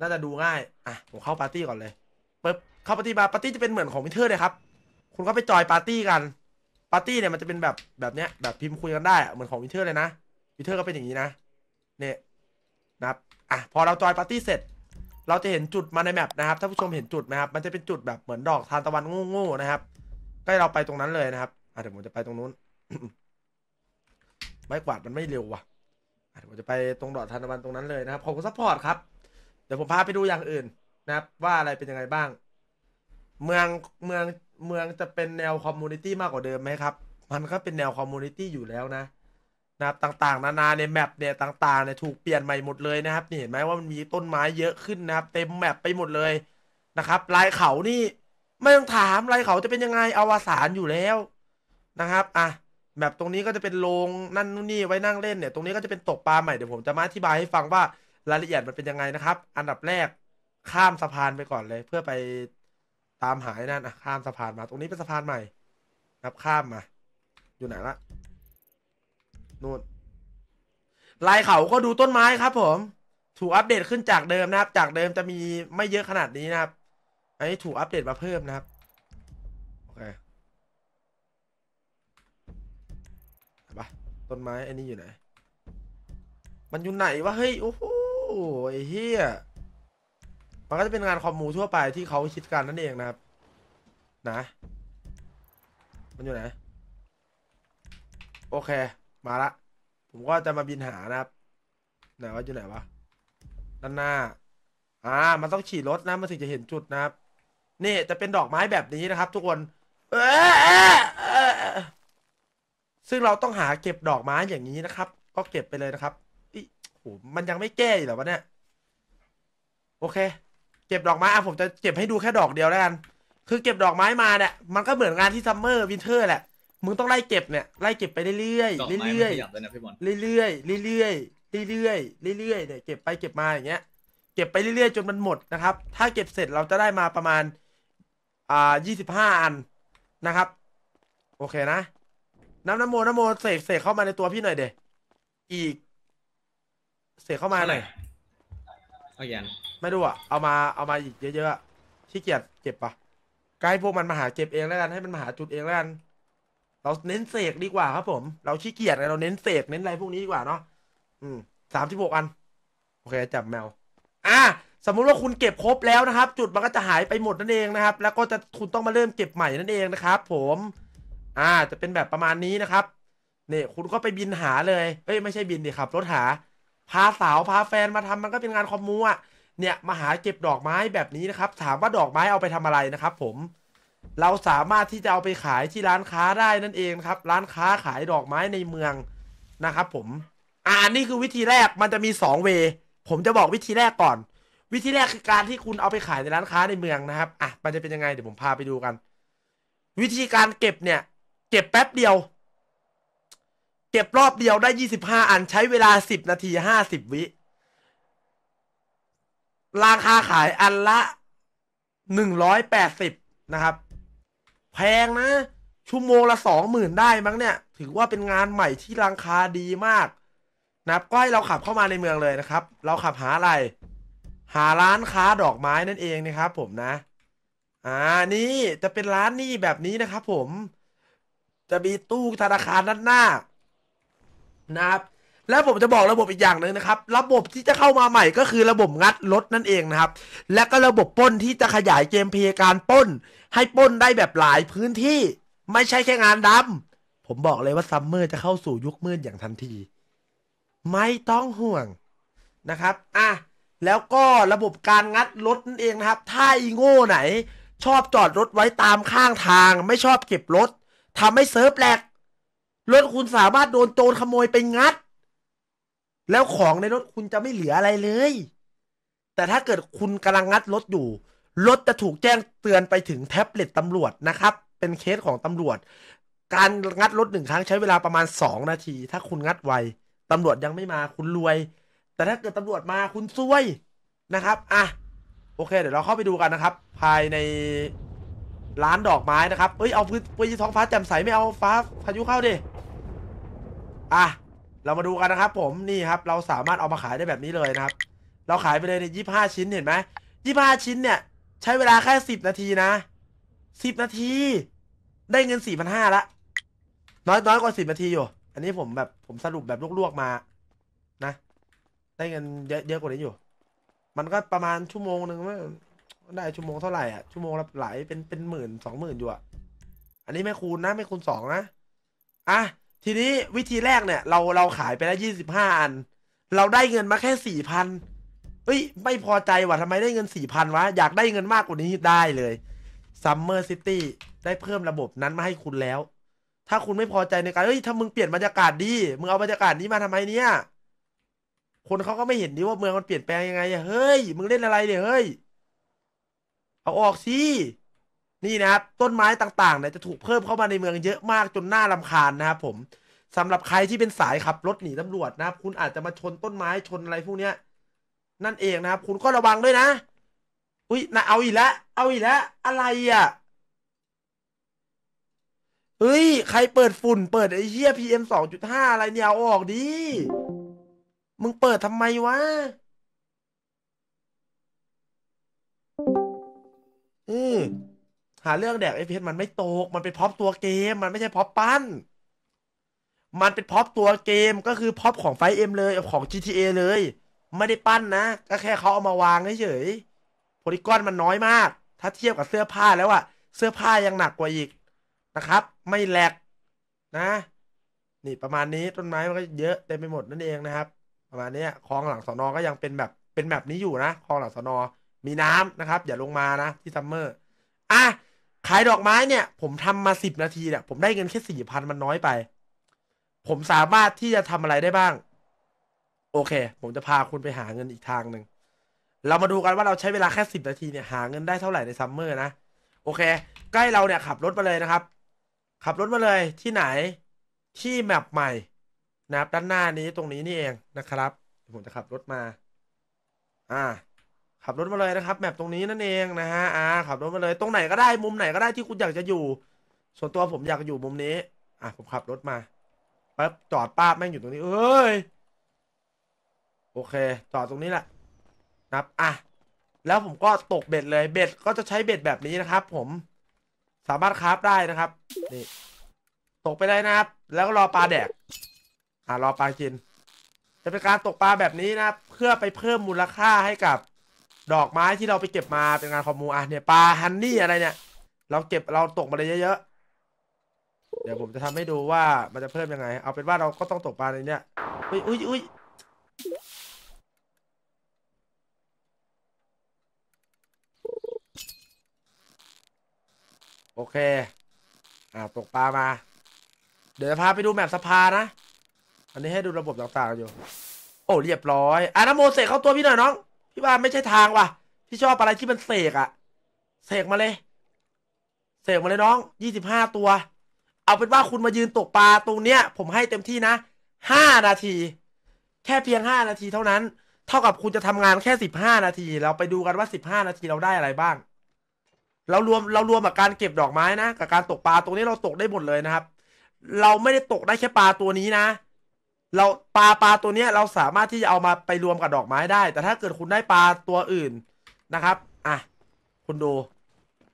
น่าจะดูง่าย อ่ะ ผมเข้าปาร์ตี้ก่อนเลยปึ๊บ เข้าปาร์ตี้มา ปาร์ตี้จะเป็นเหมือนของวินเทอร์เลยครับ คุณก็ไปจอยปาร์ตี้กัน ปาร์ตี้เนี่ยมันจะเป็นแบบ แบบเนี้ย แบบพิมพ์คุยกันได้ เหมือนของวินเทอร์เลยนะ วินเทอร์ก็เป็นอย่างนี้นะ เนี่ย นะครับ อ่ะ พอเราจอยปาร์ตี้เสร็จ เราจะเห็นจุดมาในแมปนะครับ ถ้าผู้ชมเห็นจุดไหมครับ มันจะเป็นจุดแบบเหมือนดอกทานตะวันงๆนะครับก้เราไปตรงนั้นเลยนะครับอ่ะเดี๋ยวผมจะไปตรงนู้นไม้กวาดมันไม่เร็ววะ่ะผมจะไปตรงดอททานตะวันตรงนั้นเลยนะครับ ขอบคุณซัพพอร์ตครับ เดี๋ยวผมพาไปดูอย่างอื่นนะครับ ว่าอะไรเป็นยังไงบ้าง เมืองเมืองเมืองจะเป็นแนวคอมมูนิตี้มากกว่าเดิมไหมครับ มันก็เป็นแนวคอมมูนิตี้อยู่แล้วนะนะครับต่างๆ นานาในแมปเนี่ยต่างๆเนี่ย ถูกเปลี่ยนใหม่หมดเลยนะครับ นี่เห็นไหมว่ามันมีต้นไม้เยอะขึ้นนะครับ เต็มแมปไปหมดเลยนะครับลายเขานี่ ไม่ต้องถามลายเขาจะเป็นยังไงอวสานอยู่แล้วนะครับอ่ะแบบตรงนี้ก็จะเป็นโรงนั่นนู่นนี่ไว้นั่งเล่นเนี่ย ตรงนี้ก็จะเป็นตกปลาใหม่เดี๋ยวผมจะมาอธิบายให้ฟังว่ารายละเอียดมันเป็นยังไงนะครับ อันดับแรกข้ามสะพานไปก่อนเลย เพื่อไปตามหายนั่นอะข้ามสะพานมา ตรงนี้เป็นสะพานใหม่ ครับ ข้ามมาอยู่ไหนละนู่นลายเขาก็ดูต้นไม้ครับ ผม ถูกอัปเดตขึ้นจากเดิมนะครับ จากเดิมจะมีไม่เยอะขนาดนี้นะครับอันนี้ถูกอัปเดตมาเพิ่มนะครับต้นไม้ไอ้นี่อยู่ไหน มันอยู่ไหนวะเฮ้ยโอ้โหไอ้เฮียมันก็จะเป็นงานคอมมูทั่วไปที่เขาคิดกันนั่นเอง นะครับ นะ มันอยู่ไหน โอเค มาละ ผมก็จะมาบินหานะครับ ไหนว่าอยู่ไหนวะ ด้านหน้า อ่า มันต้องขี่รถนะ มันถึงจะเห็นจุดนะครับ นี่จะเป็นดอกไม้แบบนี้นะครับ ทุกคน เออซึ่งเราต้องหาเก็บดอกไม้อย่างนี้นะครับ ก็เก็บไปเลยนะครับอีโหมันยังไม่แก้อยูเหรอวะเนี่ยโอเค เก็บดอกไม้อ่ะผมจะเก็บให้ดูแค่ดอกเดียวแล้วกันคือเก็บดอกไม้มาเนี่ยมันก็เหมือนงานที่ซัมเมอร์วินเทอร์แหละมึงต้องไล่เก็บเนี่ยไล่เก็บไปเรื่อยๆเรื่อยๆยเ่อเรื่อยๆเรื่อยๆเรื่อยๆเรื่อยๆเนี่ยเก็บไปเก็บมาอย่างเงี้ยเก็บไปเรื่อยๆจนมันหมดนะครับ ถ้าเก็บเสร็จเราจะได้มาประมาณ อ่ายี่สิบห้าอันนะครับ โอเคนะน้ำน้ำโมน้ำโมเสกเสกเข้ามาในตัวพี่หน่อยเดะอีกเสกเข้ามาหน่อยเอาอย่างไม่รู้อ่ะเอามาเอามาอีกเยอะๆทขี้เกียจเก็บปะกล้พวกมันมาหาเก็บเองแล้วกันให้มันมาหาจุดเองแล้วกันเราเน้นเสกดีกว่าครับ ผม เราขี้เกียจไงเราเน้นเสกเน้นอะไรพวกนี้ดีกว่าเนาะอืมสามสิบหกอัน โอเคจับแมว อ่ะสมมุติว่าคุณเก็บครบแล้วนะครับ จุดมันก็จะหายไปหมดนั่นเองนะครับ แล้วก็จะคุณต้องมาเริ่มเก็บใหม่นั่นเองนะครับผมอ่าจะเป็นแบบประมาณนี้นะครับเนี่ยคุณก็ไปบินหาเลยเอ้ยไม่ใช่บินดิขับ รถหาพาสาวพาแฟนมาทำมันก็เป็นงานคอมมูอ่ะเนี่ยมาหาเก็บดอกไม้แบบนี้นะครับ ถามว่าดอกไม้เอาไปทำอะไรนะครับ ผม เราสามารถที่จะเอาไปขายที่ร้านค้าได้นั่นเองครับ ร้านค้าขายดอกไม้ในเมืองนะครับ ผมอ่านี่คือวิธีแรกมันจะมี2เวผมจะบอกวิธีแรกก่อน วิธีแรกคือการที่คุณเอาไปขายในร้านค้าในเมืองนะครับอ่ะมันจะเป็นยังไง เดี๋ยวผมพาไปดูกัน วิธีการเก็บเนี่ยเก็บแป๊บเดียว เก็บรอบเดียวได้ยี่สิบห้าอันใช้เวลาสิบนาทีห้าสิบวิ ราคาขายอันละหนึ่งร้อยแปดสิบนะครับ แพงนะ ชั่วโมงละสองหมื่นได้มั้งเนี่ยถือว่าเป็นงานใหม่ที่ราคาดีมาก นะับก็ให้เราขับเข้ามาในเมืองเลยนะครับ เราขับหาอะไร หาร้านค้าดอกไม้นั่นเองนะครับผมนะ อ่านี่จะเป็นร้านนี่แบบนี้นะครับผมจะมีตู้ธนาคารด้านหน้านะครับและผมจะบอกระบบอีกอย่างหนึ่งนะครับ ระบบที่จะเข้ามาใหม่ก็คือระบบงัดรถนั่นเองนะครับและก็ระบบป้นที่จะขยายเกมเพย์การป้น ให้ป้นได้แบบหลายพื้นที่ไม่ใช่แค่งานดำผมบอกเลยว่าซัมเมอร์จะเข้าสู่ยุคมืดอย่างทันทีไม่ต้องห่วงนะครับอ่ะแล้วก็ระบบการงัดรถนั่นเองนะครับ ถ้าอีโง่ไหน ชอบจอดรถไว้ตามข้างทางไม่ชอบเก็บรถทำให้เซิร์ฟแหลกรถคุณสามารถโดนโจรขโมยไปงัด แล้วของในรถคุณจะไม่เหลืออะไรเลย แต่ถ้าเกิดคุณกำลังงัดรถอยู่ รถจะถูกแจ้งเตือนไปถึงแท็บเล็ตตำรวจนะครับ เป็นเคสของตำรวจ การงัดรถหนึ่งครั้งใช้เวลาประมาณสองนาทีถ้าคุณงัดไวตำรวจยังไม่มาคุณรวย แต่ถ้าเกิดตำรวจมาคุณซวยนะครับอ่ะโอเคเดี๋ยวเราเข้าไปดูกันนะครับ ภายในร้านดอกไม้นะครับ เอ้ย เอาพื้นที่ท้องฟ้าแจ่มใสไม่เอาฟ้า พายุเข้าดิ อ่ะ เรามาดูกันนะครับผม นี่ครับ เราสามารถเอามาขายได้แบบนี้เลยนะครับ เราขายไปเลยเนี่ยยี่ห้าชิ้นเห็นไหม ยี่บห้าชิ้นเนี่ย ใช้เวลาแค่สิบนาทีนะ สิบนาที ได้เงินสี่พันห้าละ น้อยน้อยกว่าสิบนาทีอยู่ อันนี้ผมแบบผมสรุปแบบลวกๆมา นะ ได้เงินเยอะเยอะกว่านี้อยู่ มันก็ประมาณชั่วโมงหนึ่งมั้งได้ชั่วโมงเท่าไหร่อ่ะชั่วโมงละหลายเป็นเป็นหมื่นสองหมื่นอยู่อ่ะ อันนี้ไม่คูณนะ ไม่คูณสองนะ อ่ะ ทีนี้วิธีแรกเนี่ย เราเราขายไปแล้วยี่สิบห้าอัน เราได้เงินมาแค่สี่พันเฮ้ย ไม่พอใจว่ะทำไมได้เงินสี่พันวะ อยากได้เงินมากกว่านี้ได้เลยซัมเมอร์ซิตี้ได้เพิ่มระบบนั้นมาให้คุณแล้ว ถ้าคุณไม่พอใจในการเฮ้ยถ้ามึงเปลี่ยนบรรยากาศดีมึงเอาบรรยากาศนี้มาทำไมเนี่ย คนเขาก็ไม่เห็นดีว่าเมืองมันเปลี่ยนแปลงยังไงเฮ้ย มึงเล่นอะไรเนี่ยเฮ้ยเอาออกสินี่นะครับต้นไม้ต่างๆเนี่ยจะถูกเพิ่มเข้ามาในเมืองเยอะมากจนน่าลำคาญนะครับผมสำหรับใครที่เป็นสายขับรถหนีตำรวจนะครับ คุณอาจจะมาชนต้นไม้ชนอะไรพวกเนี้ย นั่นเองนะครับ คุณก็ระวังด้วยนะ อุ้ยนะเอาอีกแล้วเอาอีกแล้วอะไรอ่ะเฮ้ย ใครเปิดฝุ่นเปิดไอ้เหี้ยพีเอ็มสองจุดห้าอะไรเนี่ยเอาออกดิมึงเปิดทำไมวะอืมหาเรื่องแดกไอีเอสมันไม่ตก มันเป็นพ็อปตัวเกม มันไม่ใช่พ็อปปั้น มันเป็นพ็อปตัวเกมก็คือพ็อปของไฟเอ็มเลย ของ GTA เลย ไม่ได้ปั้นนะ ก็แค่เขาเอามาวางเฉยโพลิกอนมันน้อยมาก ถ้าเทียบกับเสื้อผ้าแล้วอะเสื้อผ้ายังหนักกว่าอีกนะครับ ไม่แหลกนะ นี่ประมาณนี้ต้นไม้มันก็เยอะเต็มไปหมดนั่นเองนะครับประมาณนี้คลองหลังสอนอก็ยังเป็นแบบเป็นแบบนี้อยู่นะคลองหลังสอนอมีน้ำนะครับ อย่าลงมานะที่ซัมเมอร์ อ่ะขายดอกไม้เนี่ยผมทำมาสิบนาทีเนี่ยผมได้เงินแค่สี่พันมันน้อยไป ผมสามารถที่จะทำอะไรได้บ้าง โอเค ผมจะพาคุณไปหาเงินอีกทางหนึ่งเรามาดูกันว่าเราใช้เวลาแค่สิบนาทีเนี่ยหาเงินได้เท่าไหร่ในซัมเมอร์นะโอเค ใกล้เราเนี่ย ขับรถมาเลยนะครับ ขับรถมาเลยที่ไหน ที่แมปใหม่ นะครับด้านหน้านี้ตรงนี้นี่เองนะครับ ผมจะขับรถมา อ่าขับรถมาเลยนะครับแมปตรงนี้นั่นเองนะฮะอ่าขับรถมาเลย ตรงไหนก็ได้ มุมไหนก็ได้ที่คุณอยากจะอยู่ ส่วนตัวผมอยากอยู่มุมนี้ อ่ะผมขับรถมาปั๊บจอดป้าบแม่งอยู่ตรงนี้ เอ้ยโอเค จอดตรงนี้แหละนับอ่ะแล้วผมก็ตกเบ็ดเลย เบ็ดก็จะใช้เบ็ดแบบนี้นะครับ ผมสามารถคราฟได้นะครับนี่ตกไปเลยนะครับ แล้วก็รอปลาแดกอ่ารอปลากิน จะเป็นการตกปลาแบบนี้นะครับ เพื่อไปเพิ่มมูลค่าให้กับดอกไม้ที่เราไปเก็บมาเป็นงานคอมมูอ่ะเนี่ยปลาฮันนี่อะไรเนี่ย เราเก็บเราตกมาเลยเยอะๆเดี๋ยวผมจะทำให้ดูว่ามันจะเพิ่มยังไง เอาเป็นว่าเราก็ต้องตกปลาในเนี้ยอุ้ยอุ้ยอุ้ยโอเคอ่าตกปลามา เดี๋ยวพาไปดูแมปสภานะอันนี้ให้ดูระบบต่างๆอยู่ โอ้ เรียบร้อยอ่ะน้ำโมเสกเข้าตัวพี่หน่อยน้องพี่ว่าไม่ใช่ทางว่ะ พี่ชอบอะไรที่มันเสกอะเสกมาเลย เสกมาเลยน้อง ยี่สิบห้าตัว เอาเป็นว่าคุณมายืนตกปลาตรงเนี้ยผมให้เต็มที่นะห้านาที แค่เพียงห้านาทีเท่านั้น เท่ากับคุณจะทำงานแค่สิบห้านาที เราไปดูกันว่าสิบห้านาทีเราได้อะไรบ้าง เรารวม เรารวมกับการเก็บดอกไม้นะ กับการตกปลาตรงนี้เราตกได้หมดเลยนะครับ เราไม่ได้ตกได้แค่ปลาตัวนี้นะเราปลาปลาตัวเนี้ยเราสามารถที่จะเอามาไปรวมกับดอกไม้ได้ แต่ถ้าเกิดคุณได้ปลาตัวอื่นนะครับ อ่ะคุณดู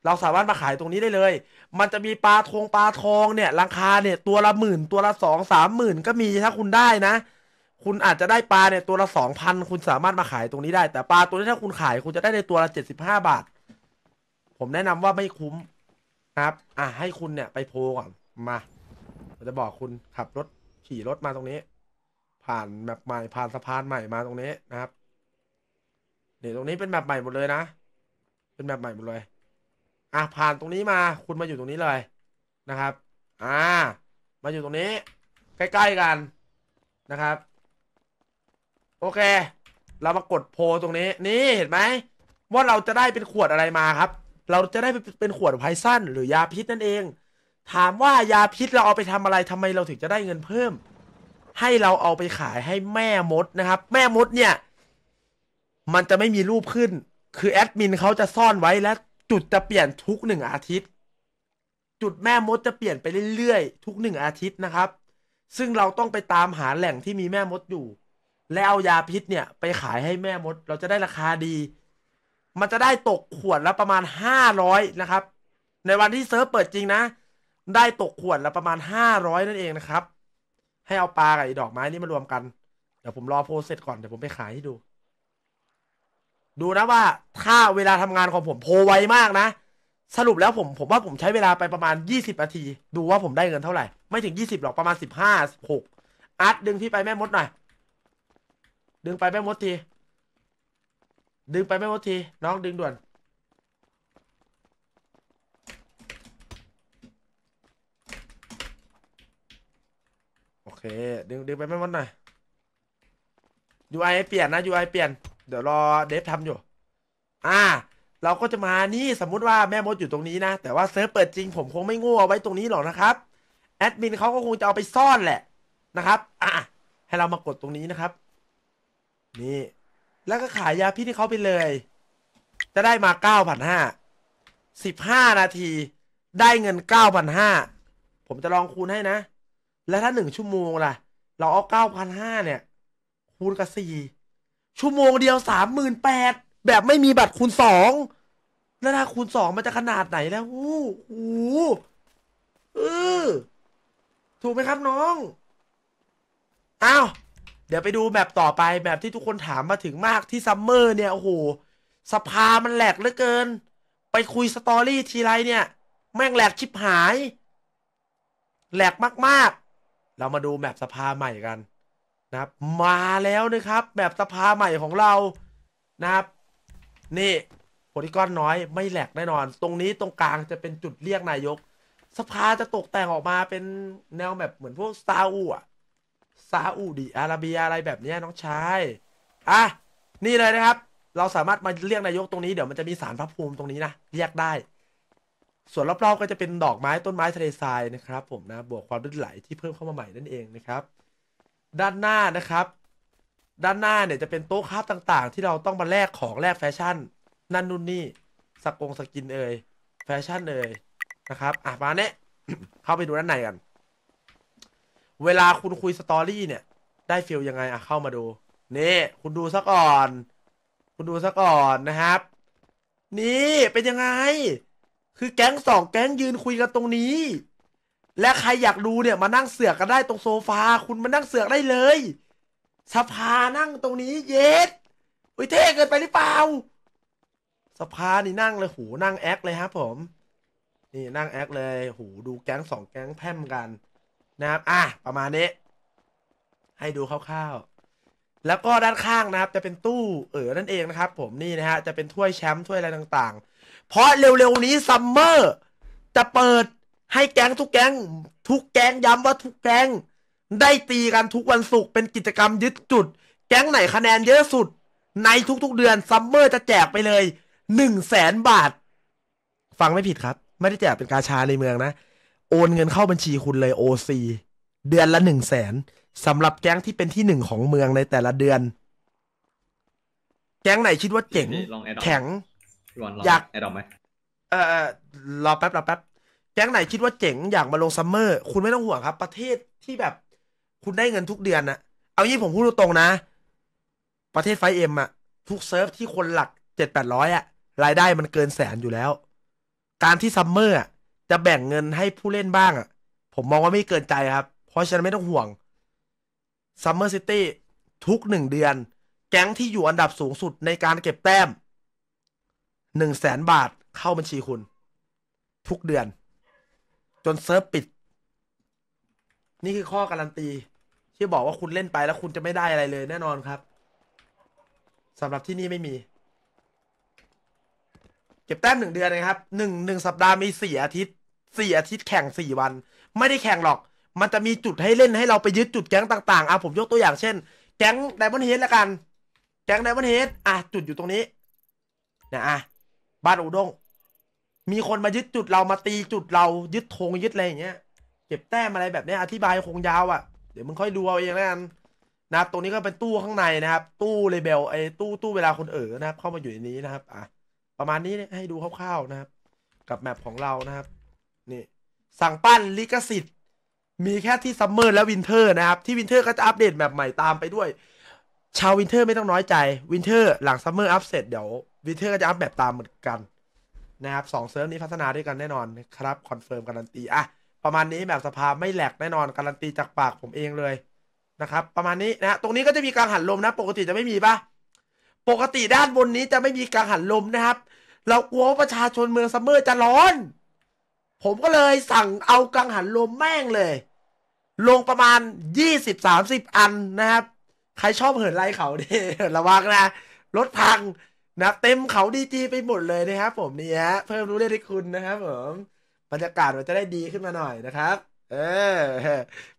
เราสามารถมาขายตรงนี้ได้เลย มันจะมีปลาทงปลาทองเนี่ย ราคาเนี่ยตัวละหมื่น ตัวละสองสามหมื่นก็มีถ้าคุณได้นะ คุณอาจจะได้ปลาเนี่ยตัวละสองพันคุณสามารถมาขายตรงนี้ได้แต่ปลาตัวนี้ถ้าคุณขายคุณจะได้ในตัวละเจ็ดสิบห้าบาท ผมแนะนำว่าไม่คุ้มครับ อ่ะให้คุณเนี่ยไปโพก่อนมาผมาจะบอกคุณขับรถขี่รถมาตรงนี้ผ่านแบบใหม่ผ่านสะพานใหม่มาตรงนี้นะครับเนี่ยตรงนี้เป็นแบบใหม่หมดเลยนะ เป็นแบบใหม่หมดเลย อ่ะผ่านตรงนี้มาคุณมาอยู่ตรงนี้เลยนะครับ อ่า มาอยู่ตรงนี้ใกล้ๆกันนะครับ โอเค เรามากดโพตรงนี้ นี่เห็นไหม ว่าเราจะได้เป็นขวดอะไรมาครับ เราจะได้เป็นขวดไพซันหรือยาพิษนั่นเอง ถามว่ายาพิษเราเอาไปทำอะไรทำไมเราถึงจะได้เงินเพิ่มให้เราเอาไปขายให้แม่มดนะครับ แม่มดเนี่ย มันจะไม่มีรูปขึ้น คือแอดมินเขาจะซ่อนไว้และจุดจะเปลี่ยนทุกหนึ่งอาทิตย์ จุดแม่มด จะเปลี่ยนไปเรื่อยๆ ทุกหนึ่งอาทิตย์นะครับ ซึ่งเราต้องไปตามหาแหล่งที่มีแม่มดอยู่ แล้วเอายาพิษเนี่ย ไปขายให้แม่มด เราจะได้ราคาดี มันจะได้ตกขวดละประมาณห้าร้อยนะครับ ในวันที่เซิร์ฟเปิดจริงนะได้ตกขวดละประมาณห้าร้อยนั่นเองนะครับให้เอาปลากับไอ้ดอกไม้นี่มารวมกันเดี๋ยวผมรอโพสเสร็จก่อนเดี๋ยวผมไปขายให้ดู ดูนะว่าถ้าเวลาทำงานของผมโพไวมากนะ สรุปแล้วผมผมว่าผมใช้เวลาไปประมาณยี่สิบนาที ดูว่าผมได้เงินเท่าไหร่ ไม่ถึงยี่สิบหรอกประมาณสิบห้าหกอาร์ตดึงพี่ไปแม่มดหน่อยดึงไปแม่มดที ดึงไปแม่มดทีน้องดึงด่วนเคดึงดึงไปไม่หมดหน่อย UI เปลี่ยนนะ UI เปลี่ยน เดี๋ยวรอเดฟทำอยู่ อ่า เราก็จะมานี่สมมุติว่าแม่มดอยู่ตรงนี้นะ แต่ว่าเซิร์ฟเปิดจริงผมคงไม่ง่วอไว้ตรงนี้หรอกนะครับ แอดมินเขาก็คงจะเอาไปซ่อนแหละนะครับ อ่ะ ให้เรามากดตรงนี้นะครับ นี่ แล้วก็ขายยาพี่ที่เขาไปเลย จะได้มาเก้าพันห้าสิบห้านาที ได้เงินเก้าพันห้าผมจะลองคูณให้นะแล้วถ้าหนึ่งชั่วโมงล่ะ เราเอาเก้าพันห้าเนี่ย คูณกับสี่ชั่วโมงเดียวสามหมื่นแปดแบบไม่มีบัตรคูณสองแล้วถ้าคูณสองมันจะขนาดไหนแล้วอู้หูเออถูกไหมครับน้องอ้าวเดี๋ยวไปดูแบบต่อไปแบบที่ทุกคนถามมาถึงมากที่ซัมเมอร์ เนี่ยโอ้โหสภามันแหลกเหลือเกิน ไปคุยสตอรี่ทีไรเนี่ยแม่งแหลกชิบหาย แหลกมากๆเรามาดูแมปสภาใหม่กันนะครับ มาแล้วนะครับแบบสภาใหม่ของเรานะครับ นี่โพลิกอนน้อยไม่แหลกแน่นอน ตรงนี้ตรงกลางจะเป็นจุดเรียกนายก สภาจะตกแต่งออกมาเป็นแนวแบบเหมือนพวกซาอุอะซาอุดีอาราเบียอะไรแบบนี้น้องชายอ่ะนี่เลยนะครับ เราสามารถมาเรียกนายกตรงนี้เดี๋ยวมันจะมีสารพระภูมิตรงนี้นะเรียกได้ส่วนรอบๆก็จะเป็นดอกไม้ต้นไม้ทะเลทรายนะครับ ผมนะ บวกความลื่นไหลที่เพิ่มเข้ามาใหม่นั่นเองนะครับ ด้านหน้านะครับ ด้านหน้าเนี่ยจะเป็นโต๊ะคราฟต่างๆ ที่เราต้องมาแลกของแลกแฟชั่น นั่นนู่นนี่สกงสกินเอ่ยแฟชั่นเอ่ยนะครับอ่ะมาเนี่ยเข้าไปดูด้านในกันเวลาคุณคุยสตอรี่เนี่ย ได้ฟิลยังไงอ่ะเข้ามาดูนี่คุณดูซะก่อน คุณดูซะก่อนนะครับ นี่เป็นยังไงคือแก๊งสองแก๊งยืนคุยกันตรงนี้ และใครอยากดูเนี่ย มานั่งเสือกกันได้ตรงโซฟาคุณมานั่งเสือกได้เลยสภา นั่งตรงนี้ เยดอุ้ยเท่เกินไปหรือเปล่าสภานี่นั่งเลยหูนั่งแอคเลยครับผม นี่นั่งแอคเลยหูดูแก๊งสองแก๊งแพมกันนะครับอ่ะประมาณนี้ ให้ดูคร่าวๆแล้วก็ด้านข้างนะครับจะเป็นตู้เออ นั่นเองนะครับ ผมนี่นะฮะจะเป็นถ้วยแชมป์ถ้วยอะไรต่างๆเพราะเร็วๆนี้ซัมเมอร์ จะเปิดให้แก๊งทุกแก๊ง ทุกแก๊งย้ำว่าทุกแก๊งได้ตีกันทุกวันศุกร์เป็นกิจกรรมยึดจุด แก๊งไหนคะแนนเยอะสุด ในทุกๆเดือนซัมเมอร์จะแจกไปเลย หนึ่งแสนบาท ฟังไม่ผิดครับ ไม่ได้แจกเป็นกาชาในเมืองนะ โอนเงินเข้าบัญชีคุณเลยโอซีเดือนละหนึ่งแสนสำหรับแก๊งที่เป็นที่หนึ่งของเมืองในแต่ละเดือน แก๊งไหนคิดว่าเจ๋งแข็งี่บอลอยากแอดดอกไหมเออรอแป๊บ รอแป๊บ แก๊งไหนคิดว่าเจ๋งอยากมาลงซัมเมอร์ คุณไม่ต้องห่วงครับ ประเทศที่แบบคุณได้เงินทุกเดือนนะเอางี้ผมพูดตรงๆนะ ประเทศไฟเอ็มอะทุกเซิร์ฟที่คนหลักเจ็ดแปดร้อยอะรายได้มันเกินแสนอยู่แล้ว การที่ซัมเมอร์จะแบ่งเงินให้ผู้เล่นบ้างอะผมมองว่าไม่เกินใจครับ เพราะฉะนั้นไม่ต้องห่วงซัมเมอร์ซิตี้ทุกหนึ่งเดือน แก๊งที่อยู่อันดับสูงสุดในการเก็บแต้มหนึ่งแสนบาทเข้าบัญชีคุณ ทุกเดือน จนเซิร์ฟ ปิด นี่คือข้อ การันตีที่บอกว่าคุณเล่นไปแล้วคุณจะไม่ได้อะไรเลย แน่นอนครับสำหรับที่นี่ไม่มี เก็บแต้มหนึ่งเดือนนะครับหนึ่งหนึ่งสัปดาห์มีสี่อาทิตย์สี่อาทิตย์แข่งสี่วัน ไม่ได้แข่งหรอก มันจะมีจุดให้เล่นให้เรา ไปยึดจุดแก๊งต่างๆ อ่ะผมยกตัวอย่างเช่นแก๊งไดมอนด์เฮดละกัน แก๊งไดมอนด์เฮดอ่ะจุดอยู่ตรงนี้นะอ่ะบ้านอุดงมีคนมายึดจุดเรามาตีจุดเรา ยึดธงยึดอะไรอย่างเงี้ย เก็บแต้มอะไรแบบนี้อธิบายคงยาวอะ่ะ เดี๋ยวมึงค่อยดูเอาเองแล้วกันนะ ตรงนี้ก็เป็นตู้ข้างในนะครับ ตู้เลเบลไอ้ตู้ตู้เวลาคนเอ๋อนะครับ เข้ามาอยู่ในนี้นะครับ อ่ะ ประมาณนี้ให้ดูคร่าวๆนะครับ กับแมปของเรานะครับ นี่ สั่งปั้นลิขสิทธิ์มีแค่ที่ซัมเมอร์และวินเทอร์นะครับ ที่วินเทอร์ก็จะอัปเดตแมปใหม่ตามไปด้วย ชาววินเทอร์ไม่ต้องน้อยใจ วินเทอร์ หลังซัมเมอร์อัปเสร็จเดี๋ยววิเทอร์ก็จะอัพแบบตามเหมือนกันนะครับสองเซิร์ฟนี้พัฒนาด้วยกันแน่นอนครับ คอนเฟิร์มการันตีอ่ะประมาณนี้แบบสภาไม่แหลกแน่นอนการันตีจากปากผมเองเลยนะครับ ประมาณนี้นะตรงนี้ก็จะมีการหันลมนะ ปกติจะไม่มีปะปกติด้านบนนี้จะไม่มีการหันลมนะครับ เรากลัวประชาชนเมืองซัมเมอร์จะร้อน ผมก็เลยสั่งเอากังหันลมแม่งเลย ลงประมาณยี่สสิบามสิบอันนะครับ ใครชอบเหินไรเขาดิระวังนะรถพังนะเต็มเขาดีจีไปหมดเลยนะครับผมนี่ฮะเพิ่มรู้เรื่องให้คุณนะครับผมบรรยากาศมันจะได้ดีขึ้นมาหน่อยนะครับ เออ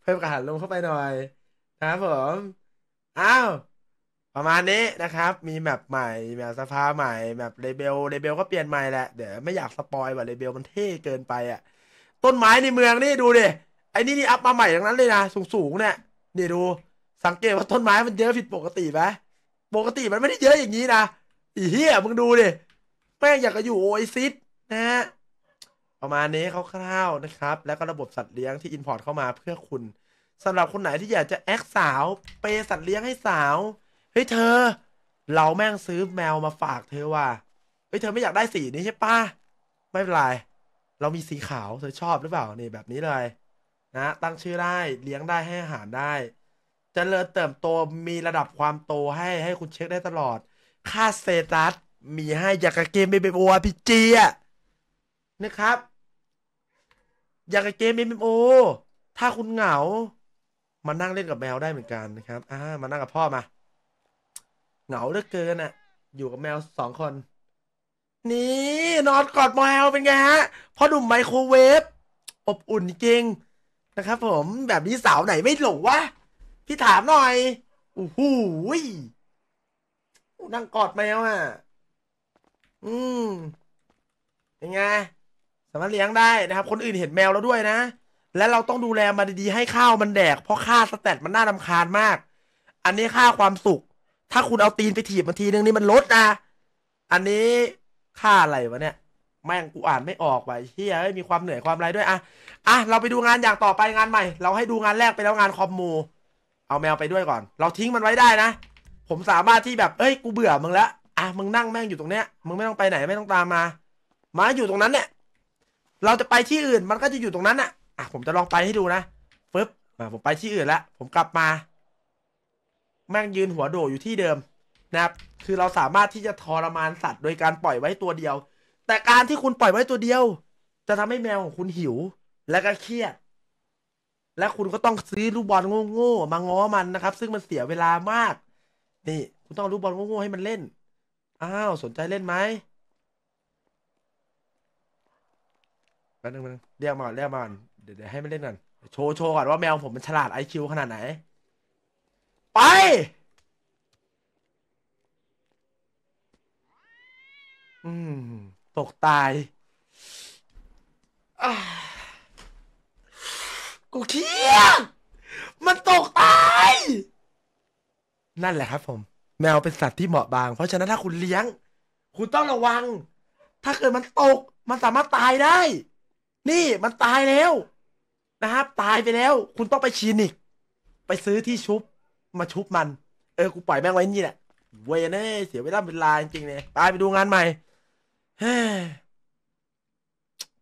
เพิ่มกระหันลงเข้าไปหน่อยนะครับผมอ้าวประมาณนี้นะครับ มีแมปใหม่แมปสภาใหม่แมปเลเบลเลเบลก็เปลี่ยนใหม่แหละเดี๋ยวไม่อยากสปอยว่าเลเบลมันเท่เกินไปอ่ะต้นไม้ในเมืองนี่ดูดิไอ้นี่นี่อัพมาใหม่ทั้งนั้นเลยนะสูงๆ เนี่ยนี่ดู สังเกตว่าต้นไม้มันเยอะผิดปกติไหมปกติมันไม่ได้เยอะอย่างนี้นะอีเหี้ยมึงดูดิแม่งอยากจะอยู่โอไอซิสนะประมาณนี้คร่าวๆนะครับ แล้วก็ระบบสัตว์เลี้ยงที่อินพอร์ตเข้ามาเพื่อคุณสำหรับคนไหนที่อยากจะแอคสาวเปย์สัตว์เลี้ยงให้สาว เฮ้ยเธอ เราแม่งซื้อแมวมาฝากเธอว่ะเฮ้ยเธอไม่อยากได้สีนี้ใช่ปะไม่เป็นไรเรามีสีขาว เธอชอบหรือเปล่านี่แบบนี้เลย นะ ตั้งชื่อได้เลี้ยงได้ให้อาหารได้จเจริญเติบโตมีระดับความโตให้ให้คุณเช็คได้ตลอดค่าสเตตัส มีให้อยากกเกมเบบโอพีจีอะนะครับ อยากกเกมเบบโอถ้าคุณเหงา มานั่งเล่นกับแมวได้เหมือนกันนะครับอ่ามานั่งกับพ่อมา เหงาเหลือเกินอ่ะ อยู่กับแมวสองคน นี่นอนกอดแมวเป็นไงฮะพ่อหนุ่มไมโครเวฟ อบอุ่นจริงนะครับผมแบบนี้สาวไหนไม่หลงวะพี่ถามหน่อยโอ้โหนั่งกอดแมวอ่ะ อืมยังไง สามารถเลี้ยงได้นะครับ คนอื่นเห็นแมวแล้วด้วยนะ และเราต้องดูแลมันดีๆ ให้ข้าวมันแดก เพราะค่าสแตตมันน่าลำคาญมาก อันนี้ค่าความสุข ถ้าคุณเอาตีนไปถีบมันทีนึงนี่มันลดนะอันนี้ค่าอะไรวะเนี่ย แม่งกูอ่านไม่ออกว่ะเฮียมีความเหนื่อยความไรด้วยอะอ่ะ เราไปดูงานอย่างต่อไปงานใหม่ เราให้ดูงานแรกไปแล้วงานคอมมู เอาแมวไปด้วยก่อน เราทิ้งมันไว้ได้นะผมสามารถที่แบบเอ้ย กูเบื่อมึงแล้ว อ่ะ มึงนั่งแม่งอยู่ตรงเนี้ย มึงไม่ต้องไปไหน ไม่ต้องตามมามาอยู่ตรงนั้นเนี่ย เราจะไปที่อื่น มันก็จะอยู่ตรงนั้นอ่ะ อ่ะ ผมจะลองไปให้ดูนะ ปึ๊บ่ะผมไปที่อื่นละ ผมกลับมา แม่งยืนหัวโดอยู่ที่เดิม นะครับ คือเราสามารถที่จะทรมานสัตว์โดยการปล่อยไว้ตัวเดียว แต่การที่คุณปล่อยไว้ตัวเดียว จะทำให้แมวของคุณหิว และก็เครียด และคุณก็ต้องซื้อลูกบอลโง่ๆมาง้อมันนะครับ ซึ่งมันเสียเวลามากนี่คุณต้องรู้บอลโง่ๆให้มันเล่น อ้าว สนใจเล่นไหมแป๊บนึงแป๊บนึงเรียกมานเรียกมานเดี๋ยวเดี๋ยวให้มันเล่นก่อนโชว์โชว์ก่อนว่าแมวผมมันฉลาดไอคิวขนาดไหน ไป อืม ตกตาย กูเครียดมันตกตายนั่นแหละครับผม แมวเป็นสัตว์ที่เหมาะบางเพราะฉะนั้นถ้าคุณเลี้ยง คุณต้องระวัง ถ้าเกิดมันตก มันสามารถตายได้ นี่มันตายแล้วนะครับ ตายไปแล้ว คุณต้องไปชีนิกไปซื้อที่ชุบ มาชุบมัน เออกูปล่อยแม่งไว้นี่แหละเวเน่เสียเวลาเวลาจริงๆเลยตายไปดูงานใหม่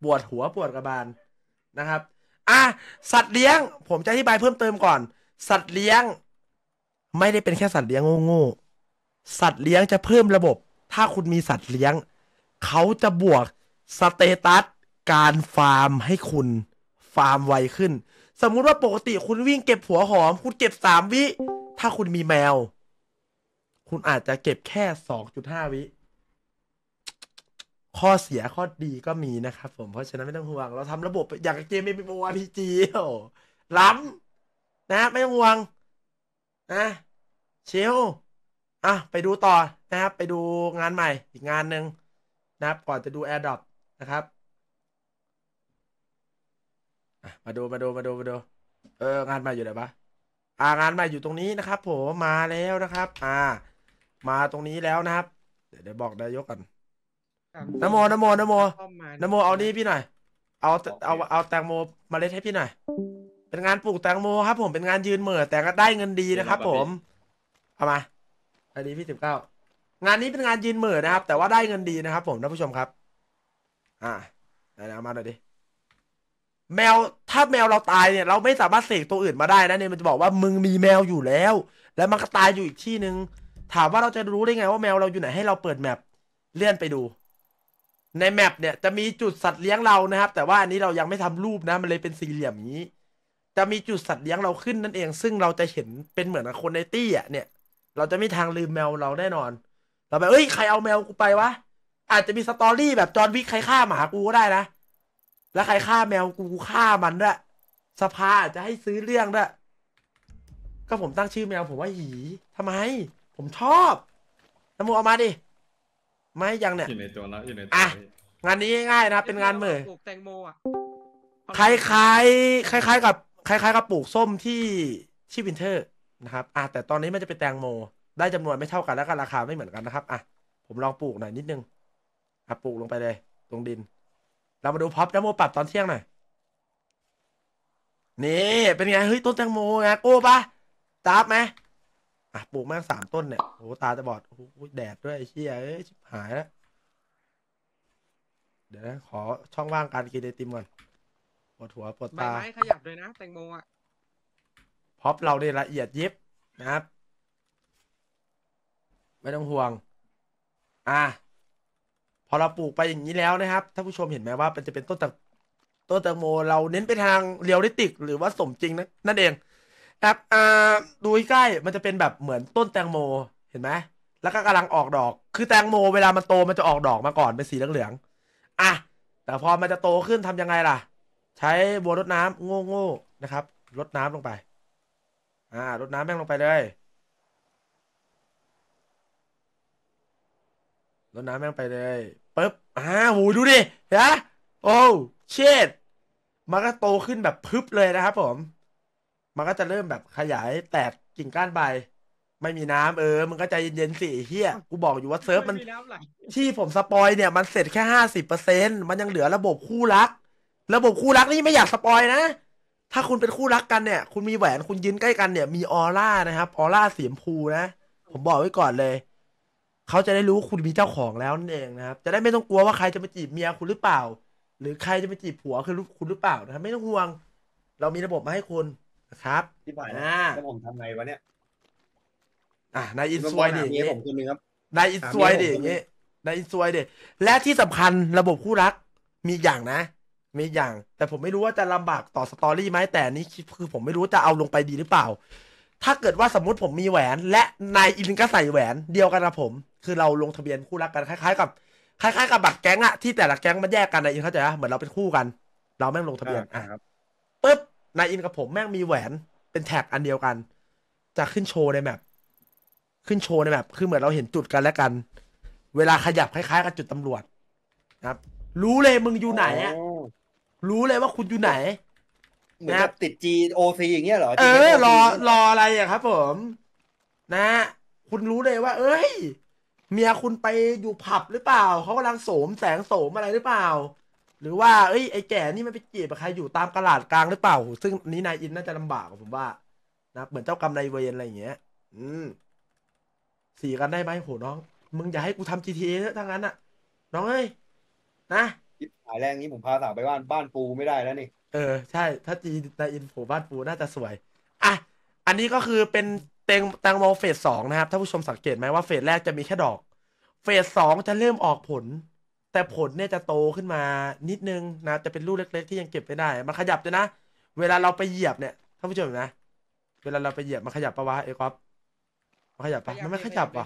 ปวดหัวปวดกระบาลนะครับ อ่ะสัตว์เลี้ยง ผมจะอธิบายเพิ่มเติมก่อน สัตว์เลี้ยงไม่ได้เป็นแค่สัตว์เลี้ยงโง่ๆสัตว์เลี้ยงจะเพิ่มระบบ ถ้าคุณมีสัตว์เลี้ยง เขาจะบวกสเตตัสการฟาร์ม ให้คุณฟาร์มไวขึ้น สมมุติว่าปกติคุณวิ่งเก็บหัวหอม คุณเก็บสามวิ ถ้าคุณมีแมว คุณอาจจะเก็บแค่สองจุดห้าวิ ข้อเสียข้อดีก็มีนะครับผม เพราะฉะนั้นไม่ต้องห่วง เราทำระบบอย่างเกมเป็นโออาร์พีจีล้ำนะ ไม่ต้องห่วงนะชิลอ่ะ ไปดูต่อนะครับ ไปดูงานใหม่ อีกงานหนึ่งนะครับ ก่อนจะดู Air d r o p นะครับมาดูมาดูมาดูมาดูเออ งานใหม่อยู่ไหนปะอ่างานใหม่อยู่ตรงนี้นะครับผมมาแล้วนะครับ อ่า มาตรงนี้แล้วนะครับ เดี๋ยวเดี๋ยวบอกนายกก่อนนโมนโมนโมนโมเอานี่พี่หน่อยเอาเอาเอาแตงโมมาเล็ดให้พี่หน่อยเป็นงานปลูกแตงโม ครับผมเป็นงานยืนเหม่อแต่ก็ได้เงินดีนะครับผมเอามาอดีพี่สิบเก้า งานนี้เป็นงานยืนหมื่นนะครับ แต่ว่าได้เงินดีนะครับผม ท่านผู้ชมครับ อ่าไหนเอามาหน่อยดิ แมว ถ้าแมวเราตายเนี่ย เราไม่สามารถเสกตัวอื่นมาได้นะเนี่ยมันจะบอกว่ามึงมีแมวอยู่แล้ว แล้วมันก็ตายอยู่อีกที่หนึ่งถามว่าเราจะรู้ได้ไงว่าแมวเราอยู่ไหนให้เราเปิดแมปเลื่อนไปดู ในแมปเนี่ย จะมีจุดสัตว์เลี้ยงเรานะครับ แต่ว่าอันนี้เรายังไม่ทำรูปนะ มันเลยเป็นสี่เหลี่ยมนี้ จะมีจุดสัตว์เลี้ยงเราขึ้นนั่นเอง ซึ่งเราจะเห็นเป็นเหมือนคนในตี้อ่ะเนี่ยเราจะไม่ทางลืมแมวเราแน่นอน เราแบบเอ้ย ใครเอาแมวกูไปวะ อาจจะมีสตอรี่แบบจอร์นวิกใครฆ่าหมากูก็ได้นะ แล้วใครฆ่าแมวกูกูฆ่ามันด้วยสภาจะให้ซื้อเรื่องด้วยก็ผมตั้งชื่อแมวผมว่าหีทำไม ผมชอบน้ำมูเอามาดิ ไม่ยังเนี่ยอยู่ในตัวแล้วอยู่ในตัวะงานนี้ง่ายนะ เป็นงานเหมือปลูกแตงโมอ่ะคล้ายๆคล้ายๆ กับ คล้ายๆ กับปลูกส้มที่ที่วินเทอร์นะครับ อ่ะ แต่ตอนนี้มันจะเป็นแตงโม ได้จำนวนไม่เท่ากันแล้วก็ราคาไม่เหมือนกันนะครับ อ่ะ ผมลองปลูกหน่อยนิดนึง อ่ะปลูกลงไปเลย ตรงดิน เรามาดูพับแตงโมปรับตอนเที่ยงหน่อย นี่เป็นไง เฮ้ยต้นแตงโมไงโก้ปะตาบไหมอ่ะปลูกมากสามต้นเนี่ย โอ้ตาจะบอดโอ้แดดด้วยเชี่ยเอ้ยชิบหายแล้ว เดี๋ยวนะขอช่องว่างการกินไอติมก่อนปวดหัวปวดตาใบไม้ขยับเลยนะแตงโมอ่ะาะเราได้ละเอียดยิบนะครับไม่ต้องห่วงอ่ะพอเราปลูกไปอย่างนี้แล้วนะครับท่านผู้ชมเห็นไหมว่ามันจะเป็นต้นตะต้นแตงโม เราเน้นไปทางเรียลลิติก หรือว่าสมจริงนะนั่นเองครับอ่าดูใกล้มันจะเป็นแบบเหมือนต้นแตงโมเห็นไหม แล้วก็กำลังออกดอกคือแตงโม เวลามันโตมันจะออกดอกมาก่อนเป็นสีเหลืองๆอ่ะแต่พอมันจะโตขึ้นทํำยังไงล่ะ ใช้บัวรดน้ำโง่ๆนะครับ รดน้ำลงไป่ารดน้ำแม่งลงไปเลยรดน้ำแม่งไปเลยปึ๊บอ่าหูดูดินะโอ้ เชิดมันก็โตขึ้นแบบพึบเลยนะครับผม มันก็จะเริ่มแบบขยายแตกกิ่งก้านใบ ไม่มีน้ำเออ มันก็จะเย็นๆสิเฮียกูบอกอยู่ว่าเซิร์ฟมัน ที่ผมสปอยเนี่ย มันเสร็จแค่ห้าสิบเปอร์เซ็นมันยังเหลือระบบคู่รัก ระบบคู่รักนี่ไม่อยากสปอยนะถ้าคุณเป็นคู่รักกันเนี่ย คุณมีแหวน คุณยืนใกล้กันเนี่ย มีออร่านะครับ ออร่าสีชมพูนะ ผมบอกไว้ก่อนเลย เขาจะได้รู้คุณมีเจ้าของแล้วนั่นเองนะครับ จะได้ไม่ต้องกลัวว่าใครจะมาจีบเมียคุณหรือเปล่า หรือใครจะมาจีบผัวคือคุณหรือเปล่านะครับไม่ต้องห่วง เรามีระบบมาให้คุณนะครับที่ผ่านนะแล้วผมทำไงวะเนี่ย อ่ะนายอินซวยดิอย่างเี้ยผมคนนึงครับ นายอินซวยดิอย่างเี้ยนายอินซวยดิและที่สำคัญระบบคู่รักมีอย่างนะมีอย่างแต่ผมไม่รู้ว่าจะลำบาก ต่อสตอรี่ไหมแต่นี้คือผมไม่รู้จะเอาลงไปดีหรือเปล่า ถ้าเกิดว่าสมมติผมมีแหวน และนายอินก็ใส่แหวนเดียวกันนะผม คือเราลงทะเบียนคู่รักกันคล้ายๆกับคล้าย ๆ กับบัตรแก๊งอะที่แต่ละแก๊งมันแยกกันนายอินเข้าใจหะเหมือนเราเป็นคู่กัน เราแม่งลงทะเบียนอ่ะปุ๊บนายอินกับผมแม่งมีแหวนเป็นแท็กอันเดียวกันจะขึ้นโชว์ในแมปขึ้นโชว์ในแมปคือเหมือนเราเห็นจุดกันและกัน เวลาขยับคล้ายๆกับจุดตำรวจครับ รู้เลยมึงอยู่ไหนอะรู้เลยว่าคุณอยู่ไหนเหมือนจะบติดจีโอซีอย่างเงี้ยเหรอเออ รอรออะไรอ่ะครับ ผม นะ คุณรู้เลยว่า เอ้ย เมียคุณไปอยู่ผับหรือเปล่าเขากำลังโสมแสงโสมอะไรหรือเปล่า หรือว่าเอ้ยไอ้แก่นี่มันไปจีบใครอยู่ตามกลาดกลางหรือเปล่า ซึ่งนี้นายอินน่าจะลำบากกว่าผมว่า นะเหมือนเจ้ากรรมนายเวรอะไรอย่างเงี้ย อืม สี่กันได้ไหมโหน้อง มึงอย่าให้กูทำ GTA เอะทั้งนั้นอะน้องเอ้ยนะ่ายแรงนี้ผมพาสาวไปบ้านบ้านปูไม่ได้แล้วนี่ เออ ใช่ถ้าจีในอินโฟบ้านปูน่าจะสวยอ่ะอันนี้ก็คือเป็นเตงแตงโมเฟสสองนะครับถ้าผู้ชมสังเกตไหมว่าเฟสแรกจะมีแค่ดอก เฟสสองจะเริ่มออกผล แต่ผลเนี่ยจะโตขึ้นมานิดนึงนะจะเป็นลูกเล็กๆที่ยังเก็บไม่ได้ มันขยับจะยนะ เวลาเราไปเหยียบเนี่ยท่านผู้ชมนะเวลาเราไปเหยียบมันขยับปะวะเอ้กรัฟมันขยับปะมันไม่ขยับปะ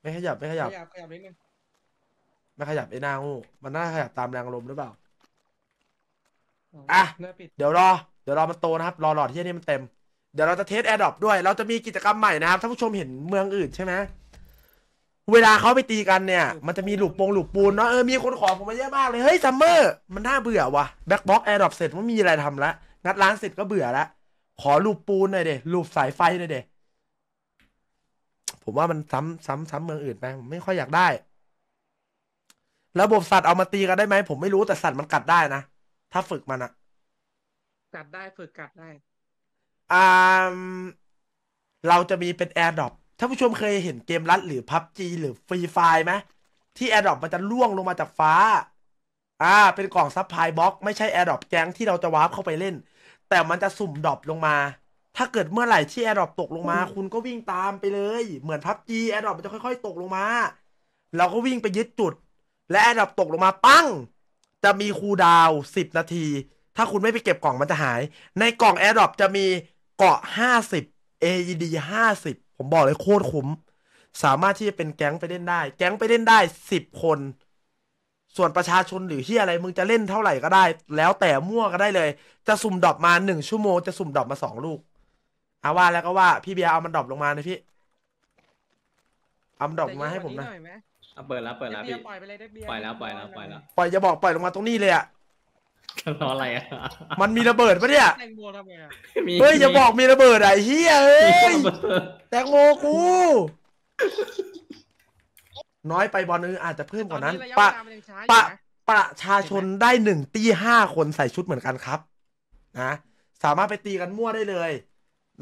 ไม่ขยับไม่ขยับขยับนิดนึงไม่ขยับไอ้หน้าโอูมันน่าขยับตามแรงลมหรือเปล่า อ่ะ เดี๋ยวรอ เดี๋ยวรอมันโตนะครับ รอหลอดที่นี่มันเต็ม เดี๋ยวเราจะเทสแอร์ดรอปด้วย เราจะมีกิจกรรมใหม่นะครับ ท่านผู้ชมเห็นเมืองอื่นใช่ไหม เวลาเขาไปตีกันเนี่ย มันจะมีหลุมปงหลุมปูนเนาะ เออ มีคนขอผมมาเยอะมากเลย เฮ้ยซัมเมอร์ มันน่าเบื่อว่ะแบ็กบ็อกแอร์ดรอปเสร็จ มันมีอะไรทำละ งัดร้านเสร็จก็เบื่อละ ขอหลุมปูนหน่อยเดหลุมสายไฟหน่อยเดผมว่ามันซ้ำซ้ำซ้ำเมืองอื่นไปผมไม่ค่อยอยากได้ระบบสัตว์เอามาตีกันได้ไหมผมไม่รู้แต่สัตว์มันกัดได้นะ ถ้าฝึกมันอะกัดได้ฝึกกัดได้อ่าเราจะมีเป็นแอร์ดรอปถ้าผู้ชมเคยเห็นเกมรัดหรือพับจีหรือฟรีไฟล์ไหมที่แอร์ดรอปมันจะล่วงลงมาจากฟ้า อ่าเป็นกล่องซับพลายบ็อกไม่ใช่แอร์ดรอปแก๊งที่เราจะวาร์ปเข้าไปเล่น แต่มันจะสุ่มดรอปลงมา ถ้าเกิดเมื่อไหร่ที่แอร์ดรอปตกลงมา คุณก็วิ่งตามไปเลย เหมือนพับจีแอร์ดรอปมันจะค่อย ๆ ตกลงมา เราก็วิ่งไปยึดจุดและแอดดับตกลงมาปั้ง จะมีคูดาวสิบนาที ถ้าคุณไม่ไปเก็บกล่องมันจะหาย ในกล่องแอดดับจะมีเกาะห้าสิบ AED ห้าสิบผมบอกเลยโคตรคุ้มสามารถที่จะเป็นแก๊งไปเล่นได้ แก๊งไปเล่นได้สิบคน ส่วนประชาชนหรือที่อะไร มึงจะเล่นเท่าไหร่ก็ได้ แล้วแต่มั่วก็ได้เลย จะสุ่มดรอปมาหนึ่งชั่วโมง จะสุ่มดรอปมาสองลูกอาว่าแล้วก็ว่า พี่เบียร์เอามันดรอปลงมาเลยพี่เอามันดรอปมาให้ผมนะอะเปิดแล้วเปิดแล้วพี่ปล่อยไปเลยได้เบียปล่อยแล้วปล่อยแล้วปล่อยแล้วปล่อยจะบอกปล่อยลงมาตรงนี้เลยอ่ะรออะไรอ่ะมันมีระเบิดปะเนี่ยแตงโมทำไงเฮ้ยอย่าบอกมีระเบิดไอ้เฮียเฮ้ยแตงโมกูน้อยไปบอลนึงอาจจะเพิ่มกว่านั้นปะปะประชาชนได้หนึ่งตีห้าคนใส่ชุดเหมือนกันครับนะสามารถไปตีกันมั่วได้เลย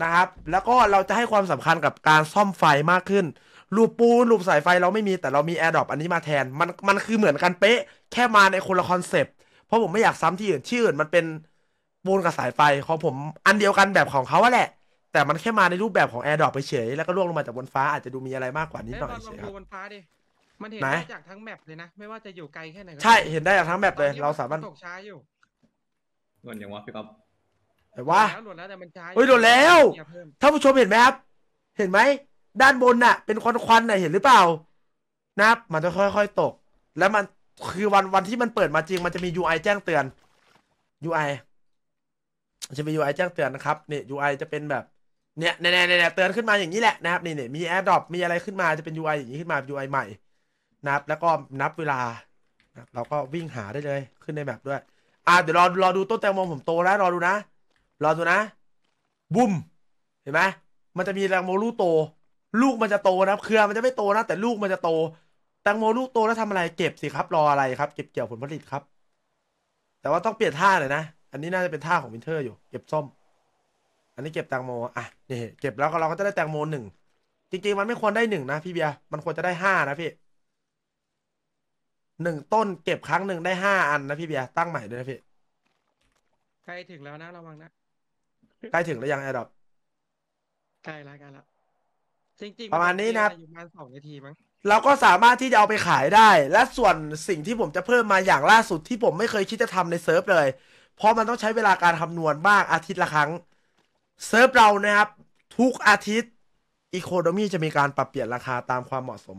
นะครับ แล้วก็เราจะให้ความสำคัญกับการซ่อมไฟมากขึ้นรูปปูนรูปสายไฟเราไม่มีแต่เรามีแอร์ดรอปอันนี้มาแทนมันมันคือเหมือนกันเป๊ะแค่มาในคนละคอนเซปต์เพราะผมไม่อยากซ้ำที่อื่นที่อื่นมันเป็น ปูนกับสายไฟของผมอันเดียวกันแบบของเขาแหละ แต่มันแค่มาในรูปแบบของแอร์ดรอปเฉยแล้วก็ล่วงลงมาจากบนฟ้าอาจจะดูมีอะไรมากกว่านิดหน่อยเฉยครับนฟ้าดิมันเห็นได้จากทั้งแมปเลยนะไม่ว่าจะอยู่ไกลแค่ไหนใช่เห็นได้จากทั้งแมปเลย เราสามารถตกช้าอยู่หล่นยังวะพี่ป๊อปแต่ว่าหล่นแล้วแต่มันช้าเฮ้ยหล่นแล้วท่านผู้ชมเห็นไหมครับเห็นไหมด้านบนน่ะเป็นควันควันน่ะเห็นหรือเปล่านะับมันจะค่อยๆตก แล้วมันคือวันวันที่มันเปิดมาจริง มันจะมี UI แจ้งเตือน UI จะมี UI แจ้งเตือนนะครับนี่ UI จะเป็นแบบ เนี่ยเนี่ยเนเตือนขึ้นมาอย่างนี้แหละนะครับนี่เนี่ยมีอร์ดรอปมีอะไรขึ้นมาจะเป็น UI อย่างนี้ขึ้นมา UI ใหม่นะครับแล้วก็นับเวลา เราก็วิ่งหาได้เลยขึ้นในแบบด้วย อ่าเดี๋ยวรอรอดูต้นแตงโมผมโตแล้วรอดูนะรอดูนะบุ้มเห็นไหมมันจะมีแตงโมลูกโตลูกมันจะโตนะเครือมันจะไม่โตนะ แต่ลูกมันจะโตแตงโมลูกโตแล้วทำอะไร เก็บสิครับรออะไรครับเก็บเกี่ยวผลผลิตครับ แต่ว่าต้องเปลี่ยนท่าหน่อยนะ อันนี้น่าจะเป็นท่าของวินเทอร์อยู่ เก็บส้มอันนี้เก็บแตงโม อ่ะนี่เก็บแล้วก็เราก็จะได้แตงโมหนึ่งจริงๆ มันไม่ควรได้หนึ่งนะ พี่เบียร์มันควรจะได้ห้านะพี่หนึ่งต้นเก็บครั้งหนึ่งได้ห้าอันนะพี่เบียร์ตั้งใหม่ด้วยนะพี่ใกล้ถึงแล้วนะระวังนะใกล้ถึงแล้วยังไอ้ดอกใกล้แล้วกันแล้วจริงๆประมาณนี้นะครับประมาณสองนาทีมั้งเราก็สามารถที่จะเอาไปขายได้ และส่วนสิ่งที่ผมจะเพิ่มมาอย่างล่าสุดที่ผมไม่เคยคิดจะทำในเซิร์ฟเลย เพราะมันต้องใช้เวลาการคำนวณบ้างอาทิตย์ละครั้งเซิร์ฟเรานะครับ ทุกอาทิตย์อีโคโดมีจะมีการปรับเปลี่ยนราคาตามความเหมาะสม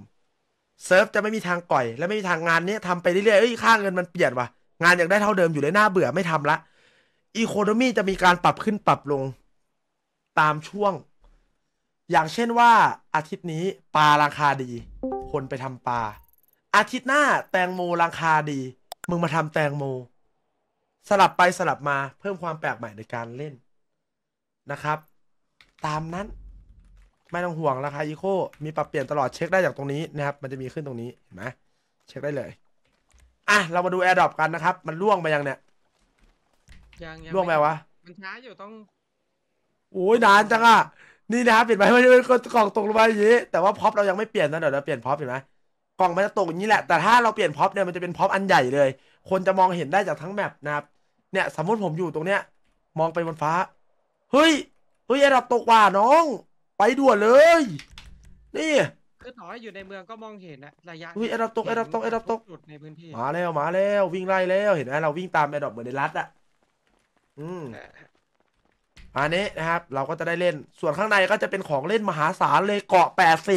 เซิร์ฟจะไม่มีทางก่อย และไม่มีทางงานนี้ททำไปเรื่อยๆเอ้ยค่าเงินมันเปลี่ยนว่ะงานอยากได้เท่าเดิมอยู่เลยน่าเบื่อไม่ทำละอีโคโดมีจะมีการปรับขึ้นปรับลงตามช่วงอย่างเช่นว่า อาทิตย์นี้ปลาราคาดี คนไปทำปลา อาทิตย์หน้าแตงโมราคาดี มึงมาทำแตงโม สลับไปสลับมาเพิ่มความแปลกใหม่ในการเล่นนะครับ ตามนั้น ไม่ต้องห่วงราคาอีโค มีปรับเปลี่ยนตลอดเช็คได้จากตรงนี้นะครับ มันจะมีขึ้นตรงนี้ เห็นไหมเช็คได้เลย อ่ะเรามาดูแอร์ดรอปกันนะครับ มันล่วงไปยังเนี่ย ยังล่วงไปวะ มันช้าอยู่ต้อง โอ้ยนานจังอ่ะนี่นะครับเปลี่ยนไปมมันจะเป็นกล่องตกลงมาอย่างนี้แต่ว่าพ็อปเรายังไม่เปลี่ยนนะเดี๋ยวเราเปลี่ยนพ็อปเห็นไหมกล่องมันจะตกอย่างนี้แหละแต่ถ้าเราเปลี่ยนพ็อปเนี่ยมันจะเป็นพ็อปอันใหญ่เลย คนจะมองเห็นได้จากทั้งแมปนะครับเนี่ย สมมติผมอยู่ตรงเนี้ยมองไปบนฟ้าเฮ้ยเฮ้ยไอ้ดับตกว่าน้อง ไปด่วนเลย นี่คือต่อให้อยู่ในเมืองก็มองเห็นนะระยะเฮ้ยไอ้ดับตกไอ้ดับตกไอ้ดับตกจุดในพื้นที่มาแล้วมาแล้ววิ่งไล่แล้วเห็นไหมเราวิ่งตามไอ้ดับเหมือนในรัดอ่ะอืมอันนี้นะครับเราก็จะได้เล่นส่วนข้างในก็จะเป็นของเล่นมหาศาลเลยเกาะ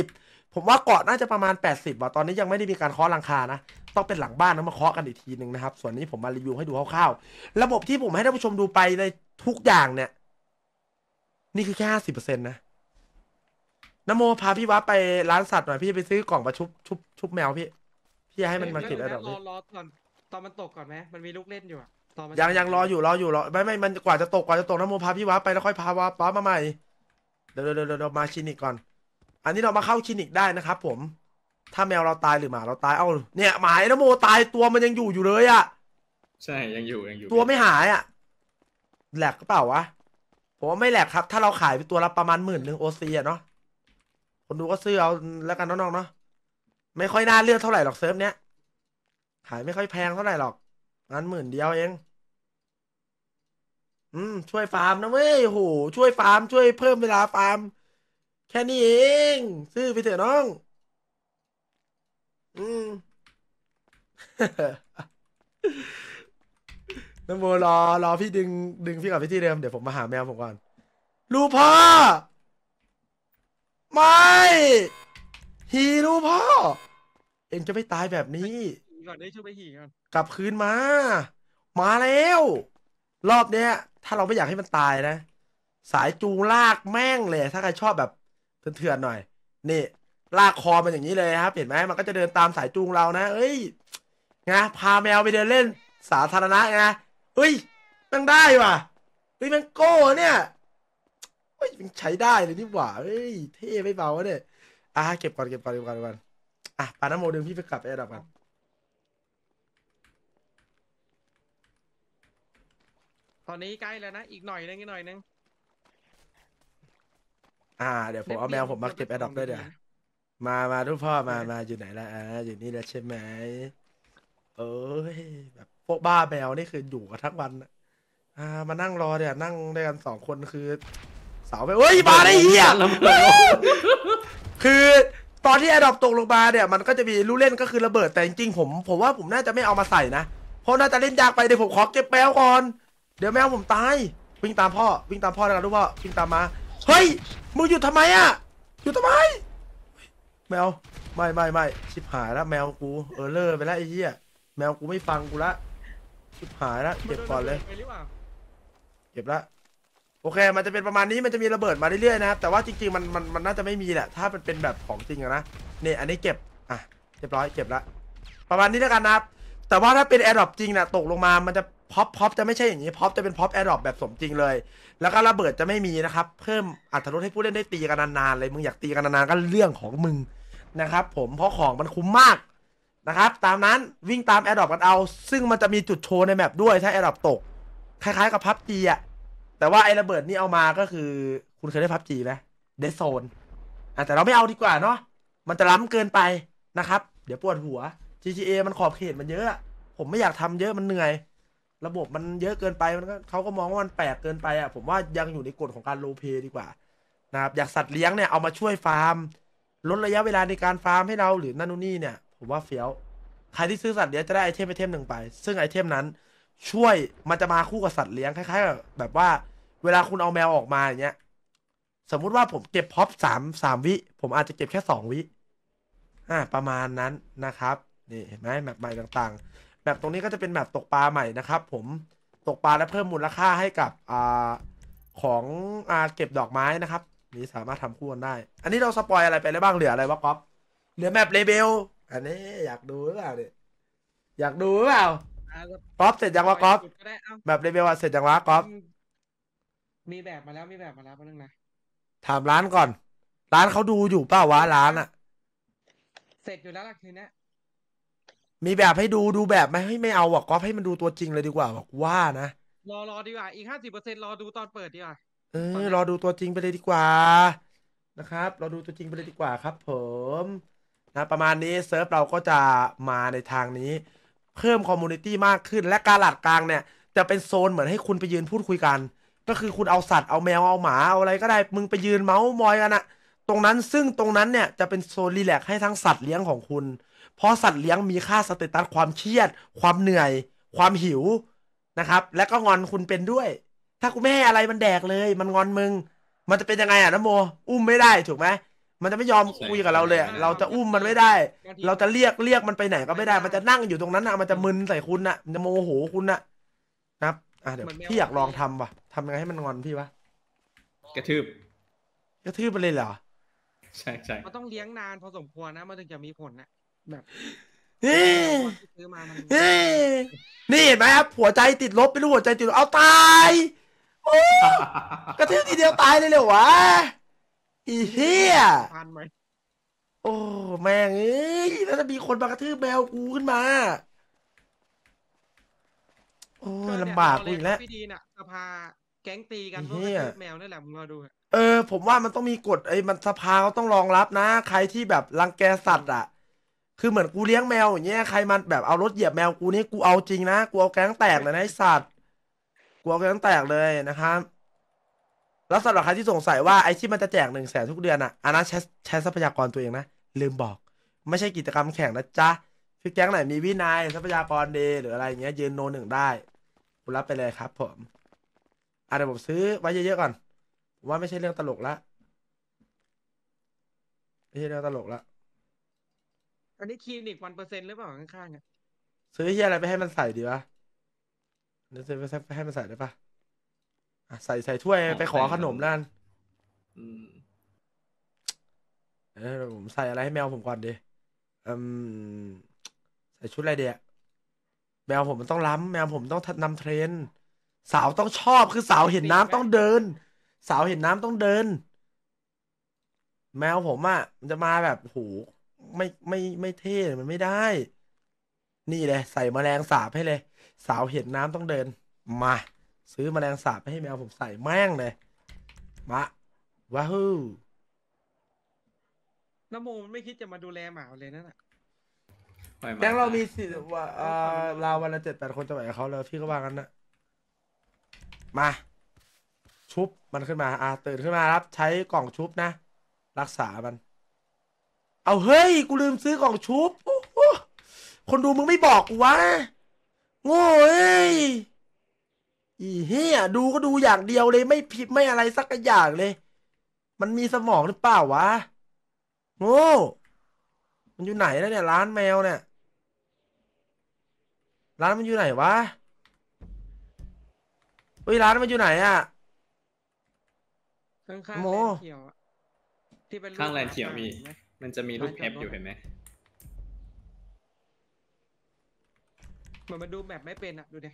80 ผมว่าเกาะน่าจะประมาณ 80 ว่ะตอนนี้ยังไม่ได้มีการเคาะลังคานะ ต้องเป็นหลังบ้านแล้วมาเคาะกันอีกทีหนึ่งนะครับ ส่วนนี้ผมมารีวิวให้ดูคร่าวๆระบบที่ผมให้ท่านผู้ชมดูไปในทุกอย่างเนี่ย นี่คือแค่ห้าสิบเปอร์เซ็นต์นะนโมพาพี่วะไปร้านสัตว์หน่อยพี่ไปซื้อกล่องมาชุบชุบชุบแมวพี่ พี่ให้มันมากิบอะไรแบบนี้รอรอตอนตอนมันตกก่อนไหมมันมีลูกเล่นอยู่อะอยังยังรออยู่รออยู่รอไม่ไม่มันกว่าจะตกกว่าจะตกนะโมพาพี่ว้าไปแล้วค่อยพาว้าป้ามาใหม่เดี๋ยวเดี๋ยวเดี๋ยวมาคลินิกก่อน อันนี้เรามาเข้าคลินิกได้นะครับผมถ้าแมวเราตายหรือหมาเราตายเอ้าเนี่ย หมายนะโมตายตัวมันยังอยู่อยู่เลยอ่ะใช่ยังอยู่ยังอยู่ตัวไม่หายอ่ะแหลกก็เปล่าวะผมว่าไม่แหลกครับ ถ้าเราขายไปตัวละประมาณหมื่นหนึ่งโอซีอ่ะเนาะคนดูก็ซื้อเอาแล้วกันน้องๆเนาะไม่ค่อยน่าเลือกเท่าไหร่หรอกเซิร์ฟเนี้ยขายไม่ค่อยแพงเท่าไหร่หรอกงั้นหมื่นเดียวเองอืม ช่วยฟาร์มนะเว้ยโห ช่วยฟาร์ม ช่วยเพิ่มเวลาฟาร์ม แค่นี้เอง ซื้อไปเถอะน้อง อืมน้ำโมรอ รอพี่ดึงดึงพี่กลับไปที่เดิมเดี๋ยวผมมาหาแมวผมก่อนลูพ่อ ไม่ฮีลูพ่อ เอ็งจะไม่ตายแบบนี้ก่อนได้ช่วยไปฮีก่อนกลับคืนมา มาแล้วรอบเนี้ย ถ้าเราไม่อยากให้มันตายนะ สายจูงลากแม่งเลยถ้าใครชอบแบบเถื่อนๆหน่อยนี่ลากคอมันอย่างนี้เลยครับเห็นไหมมันก็จะเดินตามสายจูงเรานะ เอ้ยไงพาแมวไปเดินเล่นสาธารณะไงเฮ้ยมันได้ว่ะเฮ้ยมันโก้เนี่ยเฮ้ยมันใช้ได้เลยนี่หว่าเฮ้ย เท่ไม่เบาเนี่ยอ่ะเก็บก่อนเก็บก่อนเก็บก่อนเก็บก่อนอ่ะปาน้ำโมดึงพี่ไปกลับไ์ดับกันตอนนี้ใกล้แล้วนะอีกหน่อยนึงอีกหน่อยนึงอ่า เดี๋ยวผมเอาแมวผมมาเก็บแอดด็อกด้วยเดี๋ยว มา มาทุกพ่อมา มาอยู่ไหนละอ่าอยู่นี่แล้วใช่ไหม เอ้ยแบบพวกบ้าแมวนี่คืออยู่กันทั้งวันอ่ามานั่งรอเดี๋ยวนั่งด้วยกันสองคนคือสาวไปเอ้ยมาได้เหี้ยคือตอนที่แอดด็อกตกลงมาเนี่ยมันก็จะมีลู้เล่นก็คือระเบิดแต่จริงๆผม ผมว่าผมน่าจะไม่เอามาใส่นะเพราะน่าจะเล่นยากไปเดี๋ยวผมขอเก็บแมวก่อนเดี๋ยวแมวผมตาย วิ่งตามพ่อ วิ่งตามพ่อนะครั้วุกพ่าวิ่งตามมาเฮ้ยมึงหยุดทำไมอ่ะหยุดทำไมแมวไม่ไม่ไม่ชิบหายแล้วแมวกูเออเลอร์ไปแล้วไอ้เหี้ยแมวกูไม่ฟังกูละชิบหายแล้วเก็บก่อนเลย เก็บละโอเคมันจะเป็นประมาณนี้มันจะมีระเบิดมาเรื่อยๆนะครับแต่ว่าจริงๆมันมันมันน่าจะไม่มีแหละถ้ามันเป็นแบบของจริงนะเนี่ยอันนี้เก็บอ่ะเรียบร้อย เก็บละประมาณนี้แล้วกันนะครับ แต่ว่าถ้าเป็นแอร์ดรอปจริงนะตกลงมามันจะพอปพอปจะไม่ใช่อย่างนี้พอปจะเป็นพอปแอร์ดรอปแบบสมจริงเลย แล้วก็ระเบิดจะไม่มีนะครับ เพิ่มอัตราลดให้ผู้เล่นได้ตีกันนานๆ เลย มึงอยากตีกันนานๆ ก็เรื่องของมึงนะครับผมเพราะของมันคุ้มมาก นะครับ ตามนั้นวิ่งตามแอร์ดรอปกันเอา ซึ่งมันจะมีจุดโชว์ในแมปด้วยถ้าแอร์ดรอปตก คล้ายๆ กับพับจีอ่ะแต่ว่าไอ้ระเบิดนี่เอามาก็คือคุณเคยได้พับจีไหมเดซโซนอ่ะแต่เราไม่เอาดีกว่าเนาะมันจะล้ำเกินไปนะครับ เดี๋ยวปวดหัว GTA มันขอบเขตมันเยอะผมไม่อยากทำเยอะมันเหนื่อยระบบมันเยอะเกินไปมันก็เขาก็มองว่ามันแปลกเกินไปอ่ะ ผมว่ายังอยู่ในกฎของการโลเปดีกว่านะครับอยากสัตว์เลี้ยงเนี่ยเอามาช่วยฟาร์มลดระยะเวลาในการฟาร์มให้เราหรือนั่นนู่นนี่เนี่ย ผมว่าเฟี้ยวใครที่ซื้อสัตว์เลี้ยงจะได้ไอเทมไอเทมหนึ่งไป ซึ่งไอเทมนั้น ช่วยมันจะมาคู่กับสัตว์เลี้ยงคล้ายๆกับแบบว่าเวลาคุณเอาแมวออกมาอย่างเงี้ยสมมุติว่าผมเก็บพ็อปสามสามวิ ผมอาจจะเก็บแค่สองวิอ่าประมาณนั้นนะครับนี่เห็นไหมแมปใหม่ต่าง ๆแบบตรงนี้ก็จะเป็นแบบตกปลาใหม่นะครับ ผมตกปลาและเพิ่มมูลค่าให้กับอ่าของอ่าเก็บดอกไม้นะครับ นี่สามารถทำคู่กันได้ อันนี้เราสปอยอะไรไปแล้วบ้างเหลืออะไรวะก๊อฟเหลือแมปเลเบลอันนี้ อยากดูหรือเปล่าเนี่ยอยากดูหรือเปล่าก๊อฟเสร็จยังวะก๊อฟแบบเลเบลเสร็จยังวะก๊อฟมีแบบมาแล้วมีแบบมาแล้วเรื่องนะถามร้านก่อนร้านเขาดูอยู่เปล่าวะร้านอะเสร็จอยู่แล้วล่ะคืนนี้มีแบบให้ดูดูแบบไหมให้ไม่เอาอะก๊อฟให้มันดูตัวจริงเลยดีกว่าบอกว่า นะรอรอดีกว่าอีกห้าสิบเปอร์เซ็นต์รอดูตอนเปิดดีกว่าเออรอดูตัวจริงไปเลยดีกว่านะครับรอดูตัวจริงไปเลยดีกว่าครับผมนะ ประมาณนี้เซิร์ฟเราก็จะมาในทางนี้เพิ่มคอมมูนิตี้มากขึ้น และการหลัดกลางเนี่ย จะเป็นโซนเหมือนให้คุณไปยืนพูดคุยกัน ก็คือคุณเอาสัตว์เอาแมวเอาหมาเอาอะไรก็ได้มึงไปยืนเมาส์มอยกันอะตรงนั้นซึ่งตรงนั้นเนี่ย จะเป็นโซนรีแลกให้ทั้งสัตว์เลี้ยงของคุณเพราะสัตว์เลี้ยงมีค่าสเตตัสความเครียด ความเหนื่อย ความหิวนะครับ และก็งอนคุณเป็นด้วย ถ้าคุณไม่ให้อะไรมันแดกเลย มันงอนมึง มันจะเป็นยังไงอ่ะนะโมอุ้มไม่ได้ถูกไหมมันจะไม่ยอมคุยกับเราเลยเราจะอุ้มมันไม่ได้ เราจะเรียกเรียกมันไปไหน ก็ไม่ได้มันจะนั่งอยู่ตรงนั้นอ่ะมันจะมึนใส่คุณอะมันจะโมโหคุณอะนะครับอ่ะเดี๋ยวพี่อยากลองทำว่ะทำยังไงให้มันงอนพี่วะกระทืบกระทืบไปเลยเหรอใช่ใช่มันต้องเลี้ยงนาน พอสมควรนะมันถึงจะมีผลนะบบนี่เห็นไหมครับ หัวใจติดลบ ไม่รู้หัวใจติดลบเอาตายกระทืบทีเดียวตายเลยเหรอวะอีเหี้ยโอ้แม่งเอ้ยแล้วจะมีคนมากระทืบแมวกูขึ้นมา โอ้ลำบากกูอีกแล้วพี่ดีน่ะสภาแก๊งตีกันเพราะกระทืบแมวนั่นแหละมึงรอดูเออผมว่ามันต้องมีกฎไอ้ มันสภาเขาต้องรองรับนะใครที่แบบรังแกสัตว์อ่ะคือเหมือนกูเลี้ยงแมวอย่างเงี้ยใครมาแบบเอารถเหยียบแมวกูนี่กูเอาจริงนะ กูเอาแก๊งแตกเลยนะไอสัตว์กูเอาแก๊งแตกเลยนะครับ แล้วสำหรับใครที่สงสัยว่าไอที่มันจะแจกหนึ่งแสนทุกเดือนอ่ะอันนั้นใช้ ใช้ทรัพยากรตัวเองนะ ลืมบอก ไม่ใช่กิจกรรมแข่งนะจ๊ะคือแก๊งไหนมีวินัยทรัพยากรดีหรืออะไรเงี้ยยืนโนหนึ่งได้กูรับไปเลยครับผมอะเดี๋ยวผมซื้อไว้เยอะๆก่อน ว่าไม่ใช่เรื่องตลกละไม่ใช่เรื่องตลกละอันนี้คลินิกวันเปอร์เซ็นต์หรือเปล่าข้างๆอ่ะซื้อเฮียอะไรไปให้มันใส่ดีวะเดี๋ยว้อไปให้มันใส่ได้ปะอ่ะใส่ใส่ถ้วยไปขอขนมนั่นอืมเออผมใส่อะไรให้แมวผมก่อนดิอืมใส่ชุดอะไรเดียแมวผมมันต้องล้ำแมวผมต้องนำเทรนสาวต้องชอบคือสาวเห็นน้ำต้องเดิน สาวเห็นน้ำต้องเดิน แมวผมอ่ะมันจะมาแบบโหไม่ไม่ไม่เท่มันไม่ได้ นี่เลย ใส่แมลงสาบให้เลย สาวเห็นน้ำต้องเดิน มา ซื้อแมลงสาบไปให้แมวผมใส่แม่งเลยมาว้าฮู้น้ำโมมันไม่คิดจะมาดูแลหมาเลยนั่นแหละแต่แงเรามีสิทธิ์ว่าเอราวันละเจ็ดแปดคนจะไหวกับเขาเลยพี่ก็ว่างันนะมา ชุบมันขึ้นมาอ่าตื่นขึ้นมาครับใช้กล่องชุบนะรักษามันเอาเฮ้ย กูลืมซื้อของชุบคนดูมึงไม่บอกกูวะ โง่เอ้ยีเฮียดูก็ดูอย่างเดียวเลยไม่ผิดไม่อะไรสักอย่างเลย มันมีสมองหรือเปล่าวะโง่มันอยู่ไหนแล้วเนี่ย ร้านแมวเนี่ย ร้านมันอยู่ไหนวะเฮ้ยร้านมันอยู่ไหนอะข้างๆแลนเขียวที่เป็นข้างแลนเขียวมีมันจะมีรูปแอปอยู่เห็นไหมเหมือนมันดูแบบไม่เป็นอ่ะ ดูดิ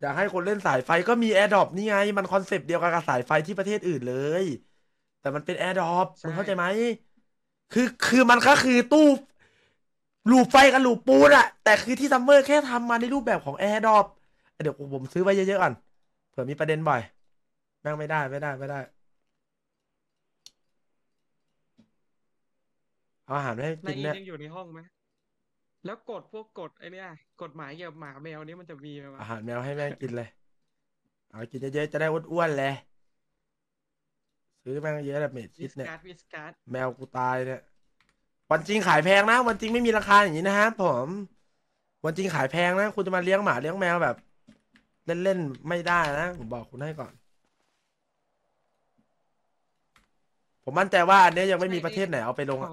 อยากให้คนเล่นสายไฟก็มีแอร์ดอปนี่ไง มันคอนเซปต์เดียวกันกับสายไฟที่ประเทศอื่นเลย แต่มันเป็นแอร์ดอปมึงเข้าใจไหม คือคือมันก็คือตู้ หลูไฟกับหลูปปูนอะแต่คือที่ซัมเมอร์แค่ทำมาในรูปแบบของแอร์ดอปเดี๋ยวผมซื้อไว้เยอะๆก่อนเผื่อมีประเด็นบ่อยแม่งไม่ได้ไม่ได้ไม่ได้อาหารไให้กินอนเนี่ยยังอยู่ในห้องไหมแล้วกฎพวกกฎไอ้นี่กฎหมายเกี่ยวกับหมาแมวนี่มันจะมีไหมอาหารแมวให้แม่งกินเลยเอากินเยอะๆจะได้อ้วนๆเลยซื้อแม่งเยอะแบบเม็ดชิสเนี่ยแมว กูตายเนี่ยวันจริงขายแพงนะ วันจริงไม่มีราคาอย่างนี้นะครับผม วันจริงขายแพงนะ คุณจะมาเลี้ยงหมาเลี้ยงแมวแบบ เล่นๆไม่ได้นะ ผมบอกคุณให้ก่อน ผมมั่นใจว่าอันนี้ยังไม่มีประเทศไหนเอาไปลงอ่ะ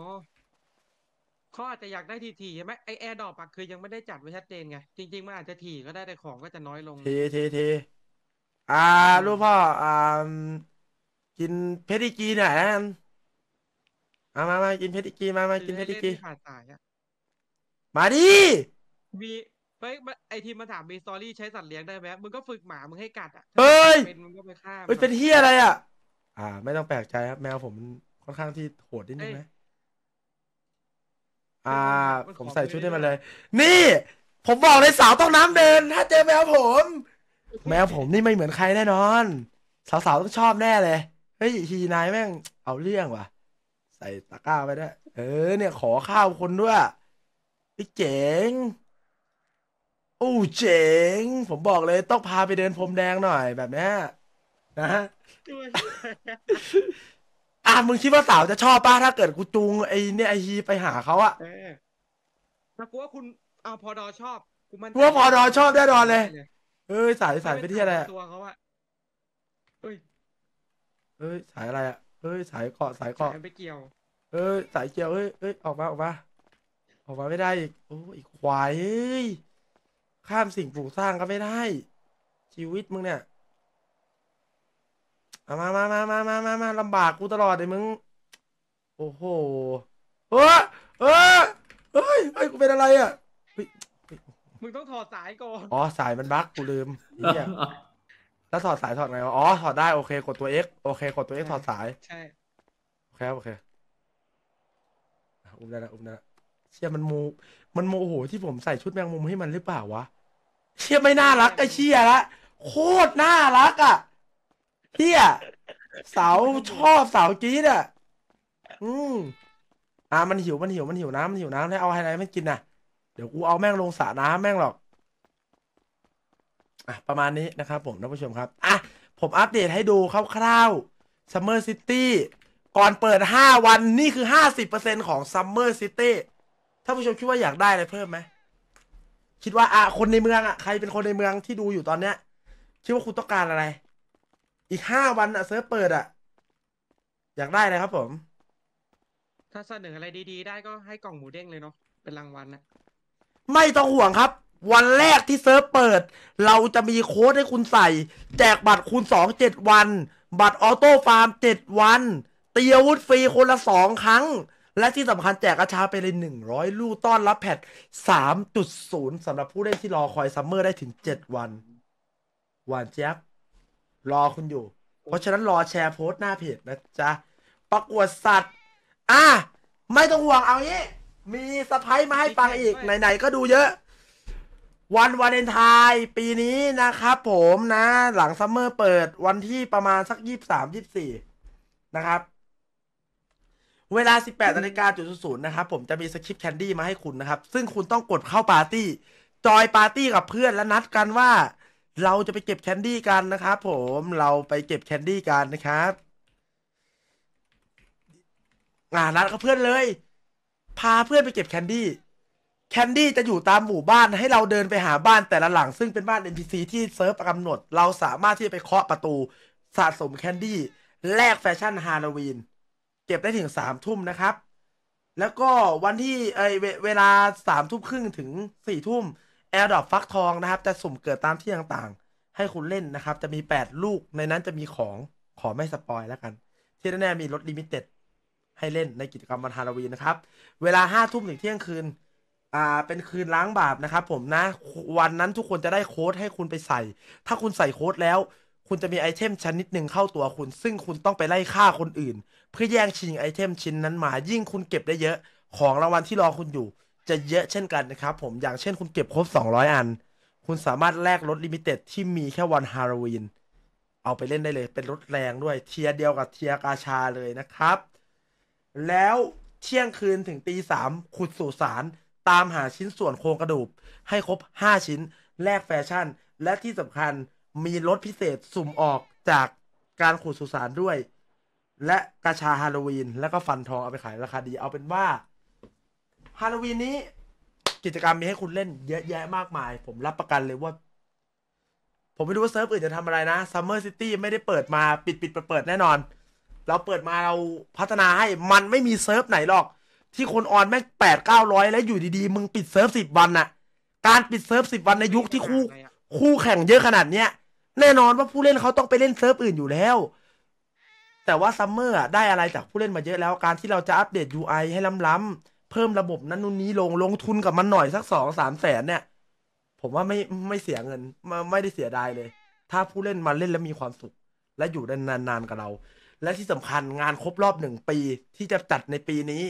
เขาอาจจะอยากได้ทีทีใช่ไหมไอแอร์ดอปอะคือยังไม่ได้จัดไว้ชัดเจนไง จริงๆมันอาจจะทีก็ได้แต่ของก็จะน้อยลงทีทีทีอ่าลูกพ่ออ่า กินเพชรดีกีหน่อยนะอ่ะมามากินเพชรดีกีมามากินเพชรดีกีขาดสายอะมาดิมีเฮ้ยมไอทีมมาถามมีสตอรี่ใช้สัตว์เลี้ยงได้ไหมมึงก็ฝึกหมามึงให้กัดอะเฮ้ยมึงก็ไปฆ่าเฮ้ย เป็นเฮียอะไรอ่ะ อ่าไม่ต้องแปลกใจครับแมวผมมันค่อนข้างที่โหดนิดนึงนะอ่าผมใส่ชุดให้มันเลย นี่ ผมบอกเลยสาวต้องน้ำเดินถ้าเจอแมวผม แมวผมนี่ไม่เหมือนใครแน่นอน สาวๆต้องชอบแน่เลย เฮ้ยฮีนายแม่งเอาเรื่องว่ะ ใส่ตะกร้าไปด้วยเออเนี่ยขอข้าวคนด้วยไอ้เจ๋งโอ้เจ๋งผมบอกเลย ต้องพาไปเดินพรมแดงหน่อยแบบนี้นะอ่ะมึงคิดว่าสาวจะชอบป้าถ้าเกิดกูจูงไอ้เนี่ยไอ้ฮีไปหาเขาอะเออถ้ากูว่าคุณเอาพอดอชอบกูมันกูว่าพอดอชอบแน่นอนเลยเอ้ยสายสายไปที่อะไรตัวเขาอะเอ้ยสายอะไรอะเอ้ยสายเกาะสายเกาะไปเกี่ยวเอ้ยสายเกี่ยวเอ้ยเอ้ยออกมาออกมาออกมาไม่ได้อีกโอ้อีกควายเ้ยข้ามสิ่งปลูกสร้างก็ไม่ได้ ชีวิตมึง เนี่ยมา มามามามามามาลำบากกูตลอดเลยมึง โอ้โห เฮ้เฮ้เฮ้ยเฮ้ยกูเป็นอะไรอ่ะ มึงต้องถอดสายก่อน อ๋อสายมันบั๊กกูลืมเนี่ยแล้วถอดสายถอดไงวะอ๋อถอดได้โอเค กดตัว X โอเคกดตัว X ถอดสาย ใช่ โอเคโอเคอุ้มได้ละอุ้มได้ละเชี่ยมันโมมันโมโหที่ผมใส่ชุดแมงมุมให้มันหรือเปล่าวะ เชี่ยไม่น่ารักไอ้เชี่ยละ โคตรน่ารักอ่ะเฮียสาวชอบสาวจี๊ดอ่ะ อืมอ่ามันหิวมันหิวมันหิวน้ำมันหิว น้ำให้เอาอะไรไม่กินน่ะ เดี๋ยวกูเอาแม่งลงสระน้ำแม่งหรอก อ่ะประมาณนี้นะครับผมท่านผู้ชมครับ อ่ะผมอัปเดตให้ดูคร่าวๆซัมเมอร์ซิตี้ก่อนเปิดห้าวันนี่คือห้าสิบเปอร์เซ็นของซัมเมอร์ซิตี้ท่านผู้ชมคิดว่าอยากได้อะไรเพิ่มไหม คิดว่าอ่ะคนในเมืองอ่ะใครเป็นคนในเมืองที่ดูอยู่ตอนเนี้ย คิดว่าคุณต้องการอะไรอีกห้าวันอะเซิร์ฟเปิดอะอยากได้เลยครับผม ถ้าเสนออะไรดีๆได้ก็ให้กล่องหมูเด้งเลยเนาะเป็นรางวัลนะไม่ต้องห่วงครับ วันแรกที่เซิร์ฟเปิด เราจะมีโค้ดให้คุณใส่ แจกบัตรคูณสองเจ็ดวัน บัตรออโต้ฟาร์มเจ็ดวันตีอาวุธฟรีคนละสองครั้ง และที่สำคัญแจกกระชาไปเลยหนึ่งร้อยลูกต้อนรับแพทสามจุดศูนย์สำหรับผู้เล่นที่รอคอยซัมเมอร์ได้ถึงเจ็ดวันหวานแจ๊คบรอคุณอยู่ เพราะฉะนั้นรอแชร์โพสต์หน้าเพจนะจ๊ะ ประกวดสัตว์ อ่ะไม่ต้องห่วงเอางี้ มีสไพร์มาให้ฟังอีก ไหน ๆ ก็ดูเยอะ วันวาเลนไทน์ปีนี้นะครับผมนะ หลังซัมเมอร์เปิด วันที่ประมาณสักยี่สามยี่สี่นะครับ เวลา 18นาฬิกาจุดศูนย์นะครับ ผมจะมีสคริปต์แคนดี้มาให้คุณนะครับ ซึ่งคุณต้องกดเข้าปาร์ตี้ จอยปาร์ตี้กับเพื่อนและนัดกันว่าเราจะไปเก็บแคนดี้กันนะครับผม เราไปเก็บแคนดี้กันนะครับ งานัดกับเพื่อนเลย พาเพื่อนไปเก็บแคนดี้ แคนดี้จะอยู่ตามหมู่บ้านให้เราเดินไปหาบ้านแต่ละหลัง ซึ่งเป็นบ้าน NPC ที่เซิร์ฟกำหนด เราสามารถที่จะไปเคาะประตูสะสมแคนดี้แลกแฟชั่นฮาโลวีน เก็บได้ถึงสามทุ่มนะครับ แล้วก็วันที่เอเวเวลาสามทุ่มครึ่งถึงสี่ทุ่มแอร์ดรอปฟักทองนะครับ จะสุ่มเกิดตามที่ต่างๆ ให้คุณเล่นนะครับ จะมี 8 ลูกในนั้นจะมีของขอไม่สปอยแล้วกัน ที่แน่ๆมีรถลิมิเต็ดให้เล่นในกิจกรรมวันฮาโลวีนนะครับ เวลาห้าทุ่มถึงเที่ยงคืนอ่าเป็นคืนล้างบาปนะครับผมนะวันนั้นทุกคนจะได้โค้ดให้คุณไปใส่ ถ้าคุณใส่โค้ดแล้ว คุณจะมีไอเทมชนิดหนึ่งเข้าตัวคุณ ซึ่งคุณต้องไปไล่ฆ่าคนอื่น เพื่อแย่งชิงไอเทมชิ้นนั้น มายิ่งคุณเก็บได้เยอะของรางวัลที่รอคุณอยู่จะเยอะเช่นกันนะครับผมอย่างเช่นคุณเก็บครบ 200 อัน คุณสามารถแลกรถลิมิเต็ดที่มีแค่วันฮาโลวีนเอาไปเล่นได้เลย เป็นรถแรงด้วยเทียเดียวกับเทียกาชาเลยนะครับ แล้วเที่ยงคืนถึงตีสามขุดสุสานตามหาชิ้นส่วนโครงกระดูก ให้ครบ 5 ชิ้นแลกแฟชั่น และที่สำคัญมีรถพิเศษสุ่มออกจากการขุดสุสานด้วย และกาชาฮาโลวีนแล้วก็ฟันทองเอาไปขายราคาดี เอาเป็นว่าฮาโลวีนนี้ กิจกรรมมีให้คุณเล่นเยอะแยะมากมาย ผมรับประกันเลยว่า ผมไม่รู้ว่าเซิร์ฟอื่นจะทำอะไรนะซัมเมอร์ซิตี้ไม่ได้เปิดมาปิดปิดเปิดเปิดแน่นอน เราเปิดมาเราพัฒนาให้มันไม่มีเซิร์ฟไหนหรอก ที่คนออนแม่งแปดเก้าร้อยแล้วอยู่ดี ๆ มึงปิดเซิร์ฟสิบวันน่ะ การปิดเซิร์ฟสิบวันในยุคที่คู่ คู่แข่งเยอะขนาดเนี้ยแน่นอนว่าผู้เล่นเขาต้องไปเล่นเซิร์ฟอื่นอยู่แล้วแต่ว่าซัมเมอร์ได้อะไรจากผู้เล่นมาเยอะแล้วการที่เราจะอัปเดต UI ให้ล้ำๆพิ่มระบบนั้นนู่นนี้ลง ลงทุนกับมันหน่อยสักสองสามแสนเนี่ย ผมว่าไม่ไม่เสียเงินมไม่ได้เสียดายเลย ถ้าผู้เล่นมาเล่นแล้วมีความสุข และอยู่ได้นานๆ กับเรา และที่สำคัญงานครบรอบหนึ่งปี ที่จะจัดในปีนี้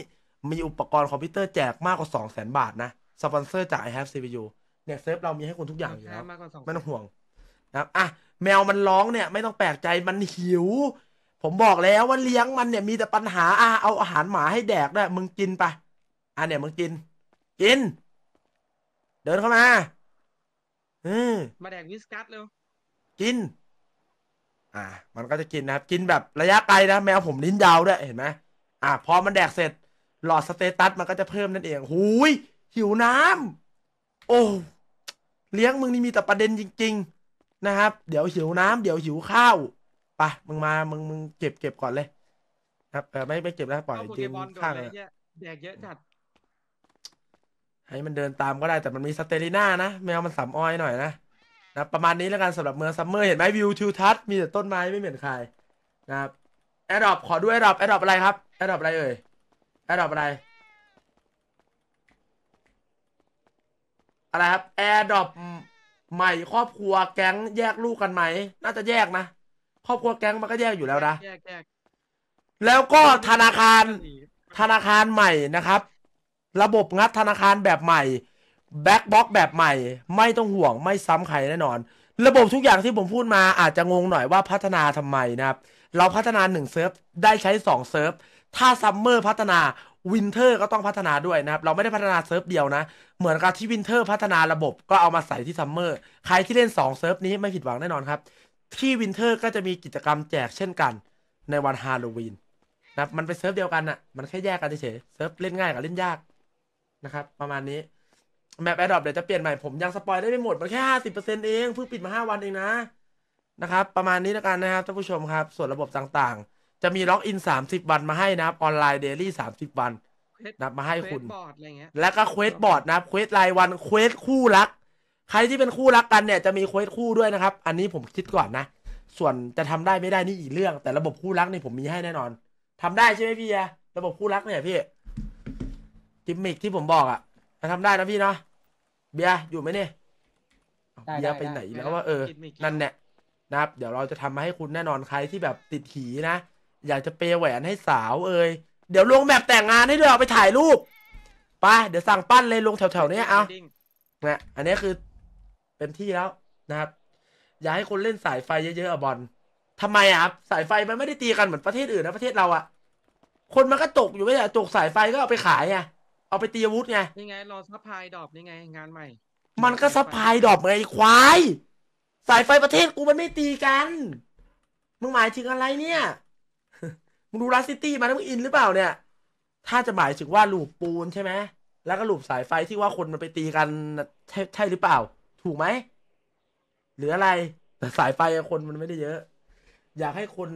มีอุปกรณ์คอมพิวเตอร์แจกมากกว่าสองแสนบาทนะสปอนเซอร์จาก i h a v e CPU เนี่ยเซฟเรามีให้คุณทุกอย่างอยู่แล้วไม่ต้องห่วงนะครับอ่ะแมวมันร้องเนี่ย ไม่ต้องแปลกใจมันหิว ผมบอกแล้วว่าเลี้ยงมันเนี่ยมีแต่ปัญหาอ่ะเอาอาหารหมาให้แดกด้วยมึงกินไปอันเนี่ยมึงกิน กิน เดินเข้ามา อืมมาแดกวิสกัสเร็วกิน อ่ะมันก็จะกินนะครับ กินแบบระยะไกลนะ แมวผมลิ้นยาวด้วยเห็นไหม อ่ะพอมันแดกเสร็จ หลอดสเตตัสมันก็จะเพิ่มนั่นเอง หูยหิวน้ำ โอ้ เลี้ยงมึงนี่มีแต่ประเด็นจริงๆ นะครับ เดี๋ยวหิวน้ำเดี๋ยวหิวข้าวปะมึงมามึงมึงเก็บเก็บก่อนเลย ครับแต่ไม่ไม่เก็บแล้วปล่อยจริงข้างเลยแดกเยอะจัดให้มันเดินตามก็ได้แต่มันมีสเตลิน่านะแมวมันสำอ้อยหน่อยนะนะประมาณนี้แล้วกันสำหรับเมืองซัมเมอร์เห็นไหมวิวทิวทัศน์มีแต่ต้นไม้ไม่เหมือนใครนะครับแอดดอปขอด้วยแอดดอปแอดดอปอะไรครับแอดดอปอะไรเอ่ยแอดดอปอะไรอะไรครับแอดดอปใหม่ ครอบครัวแก๊งแยกลูกกันไหมน่าจะแยกนะครอบครัวแก๊งมันก็แยกอยู่แล้วนะแล้วก็ธนาคาร ธนาคารใหม่นะครับระบบงัดธนาคารแบบใหม่แบ็กบ็อกแบบใหม่ไม่ต้องห่วงไม่ซ้ำใครแน่นอน ระบบทุกอย่างที่ผมพูดมาอาจจะงงหน่อยว่าพัฒนาทำไมนะครับเราพัฒนา 1 เซิร์ฟได้ใช้ 2 เซิร์ฟถ้าซัมเมอร์พัฒนาวินเทอร์ก็ต้องพัฒนาด้วยนะครับเราไม่ได้พัฒนา เซิร์ฟเดียวนะเหมือนกับที่วินเทอร์ พัฒนาระบบก็เอามาใส่ที่ซัมเมอร์ใครที่เล่น 2 เซิร์ฟนี้ไม่ผิดหวังแน่นอนครับที่วินเทอร์ ก็จะมีกิจกรรมแจกเช่นกัน ในวันฮาโลวีนนะมันเป็นเซิร์ฟเดียวกันอน่ะมันแค่แยกกันเฉยเซิร์ฟเล่นง่ายกับเล่นยากะครับ ประมาณนี้แมปแอดดอปเดี๋ยวจะเปลี่ยนใหม่ผมยังสปอยได้ไม่หมด มันแค่ห้าสิบเปอร์เซ็นต์เองเพิ่งปิดมาห้าวันเองนะนะครับ ประมาณนี้แล้วกันนะครับท่านผู้ชมครับ ส่วนระบบต่างๆ จะมีล็อกอินสามสิบวันมาให้นะครับออนไลน์เดลี่สามสิบวันนะมาให้คุณ แล้วก็เควสบอร์ดนะเควสรายวันเควสคู่รัก ใครที่เป็นคู่รักกันเนี่ย จะมีเควสคู่ด้วยนะครับ อันนี้ผมคิดก่อนนะ ส่วนจะทำได้ไม่ได้นี่อีกเรื่องแต่ระบบคู่รักนี่ผมมีให้แน่นอน ทำได้ใช่ไหมพี่ระบบคู่รักเนี่ยพี่กิมมิกที่ผมบอกอ่ะมนทำได้นะพี่เนาะเบียอยู่ไหมเนี่ยเบียไปไหนแล้วว่าเออ นั่นเนี่ยนะครับ เดี๋ยวเราจะทำมาให้คุณแน่นอนใครที่แบบติดหีนะ อยากจะเปแหวนให้สาวเอ่ย เดี๋ยวลงแบบแต่งงานให้ด้วยเอาไปถ่ายรูปไปเดี๋ยวสั่งปั้นเลยลงแถวๆนี้เอาเนี่นะอันนี้คือเต็มที่แล้วนะครับ อย่าให้คนเล่นสายไฟเยอะๆอะบอลทำไมอ่ะสายไฟมันไม่ได้ตีกันเหมือนประเทศอื่นนะประเทศเราอะคนมันก็ตกอยู่ไม่ใช่ตกสายไฟก็เอาไปขายไงเอาไปตีอาวุธไงนี่ไงรอซัพพลายดรอปนี่ไง งานใหม่ มันก็ซัพพลายดรอปไงควาย สายไฟประเทศกูมันไม่ตีกัน มึงหมายถึงอะไรเนี่ย มึงดูรัสซิตี้มาแล้วมึงอินหรือเปล่าเนี่ย ถ้าจะหมายถึงว่าหลูบปูนใช่ไหมแล้วก็หลูบสายไฟที่ว่าคนมันไปตีกัน ใช่ใช่หรือเปล่า ถูกไหม หรืออะไรแต่สายไฟคนมันไม่ได้เยอะ อยากให้คน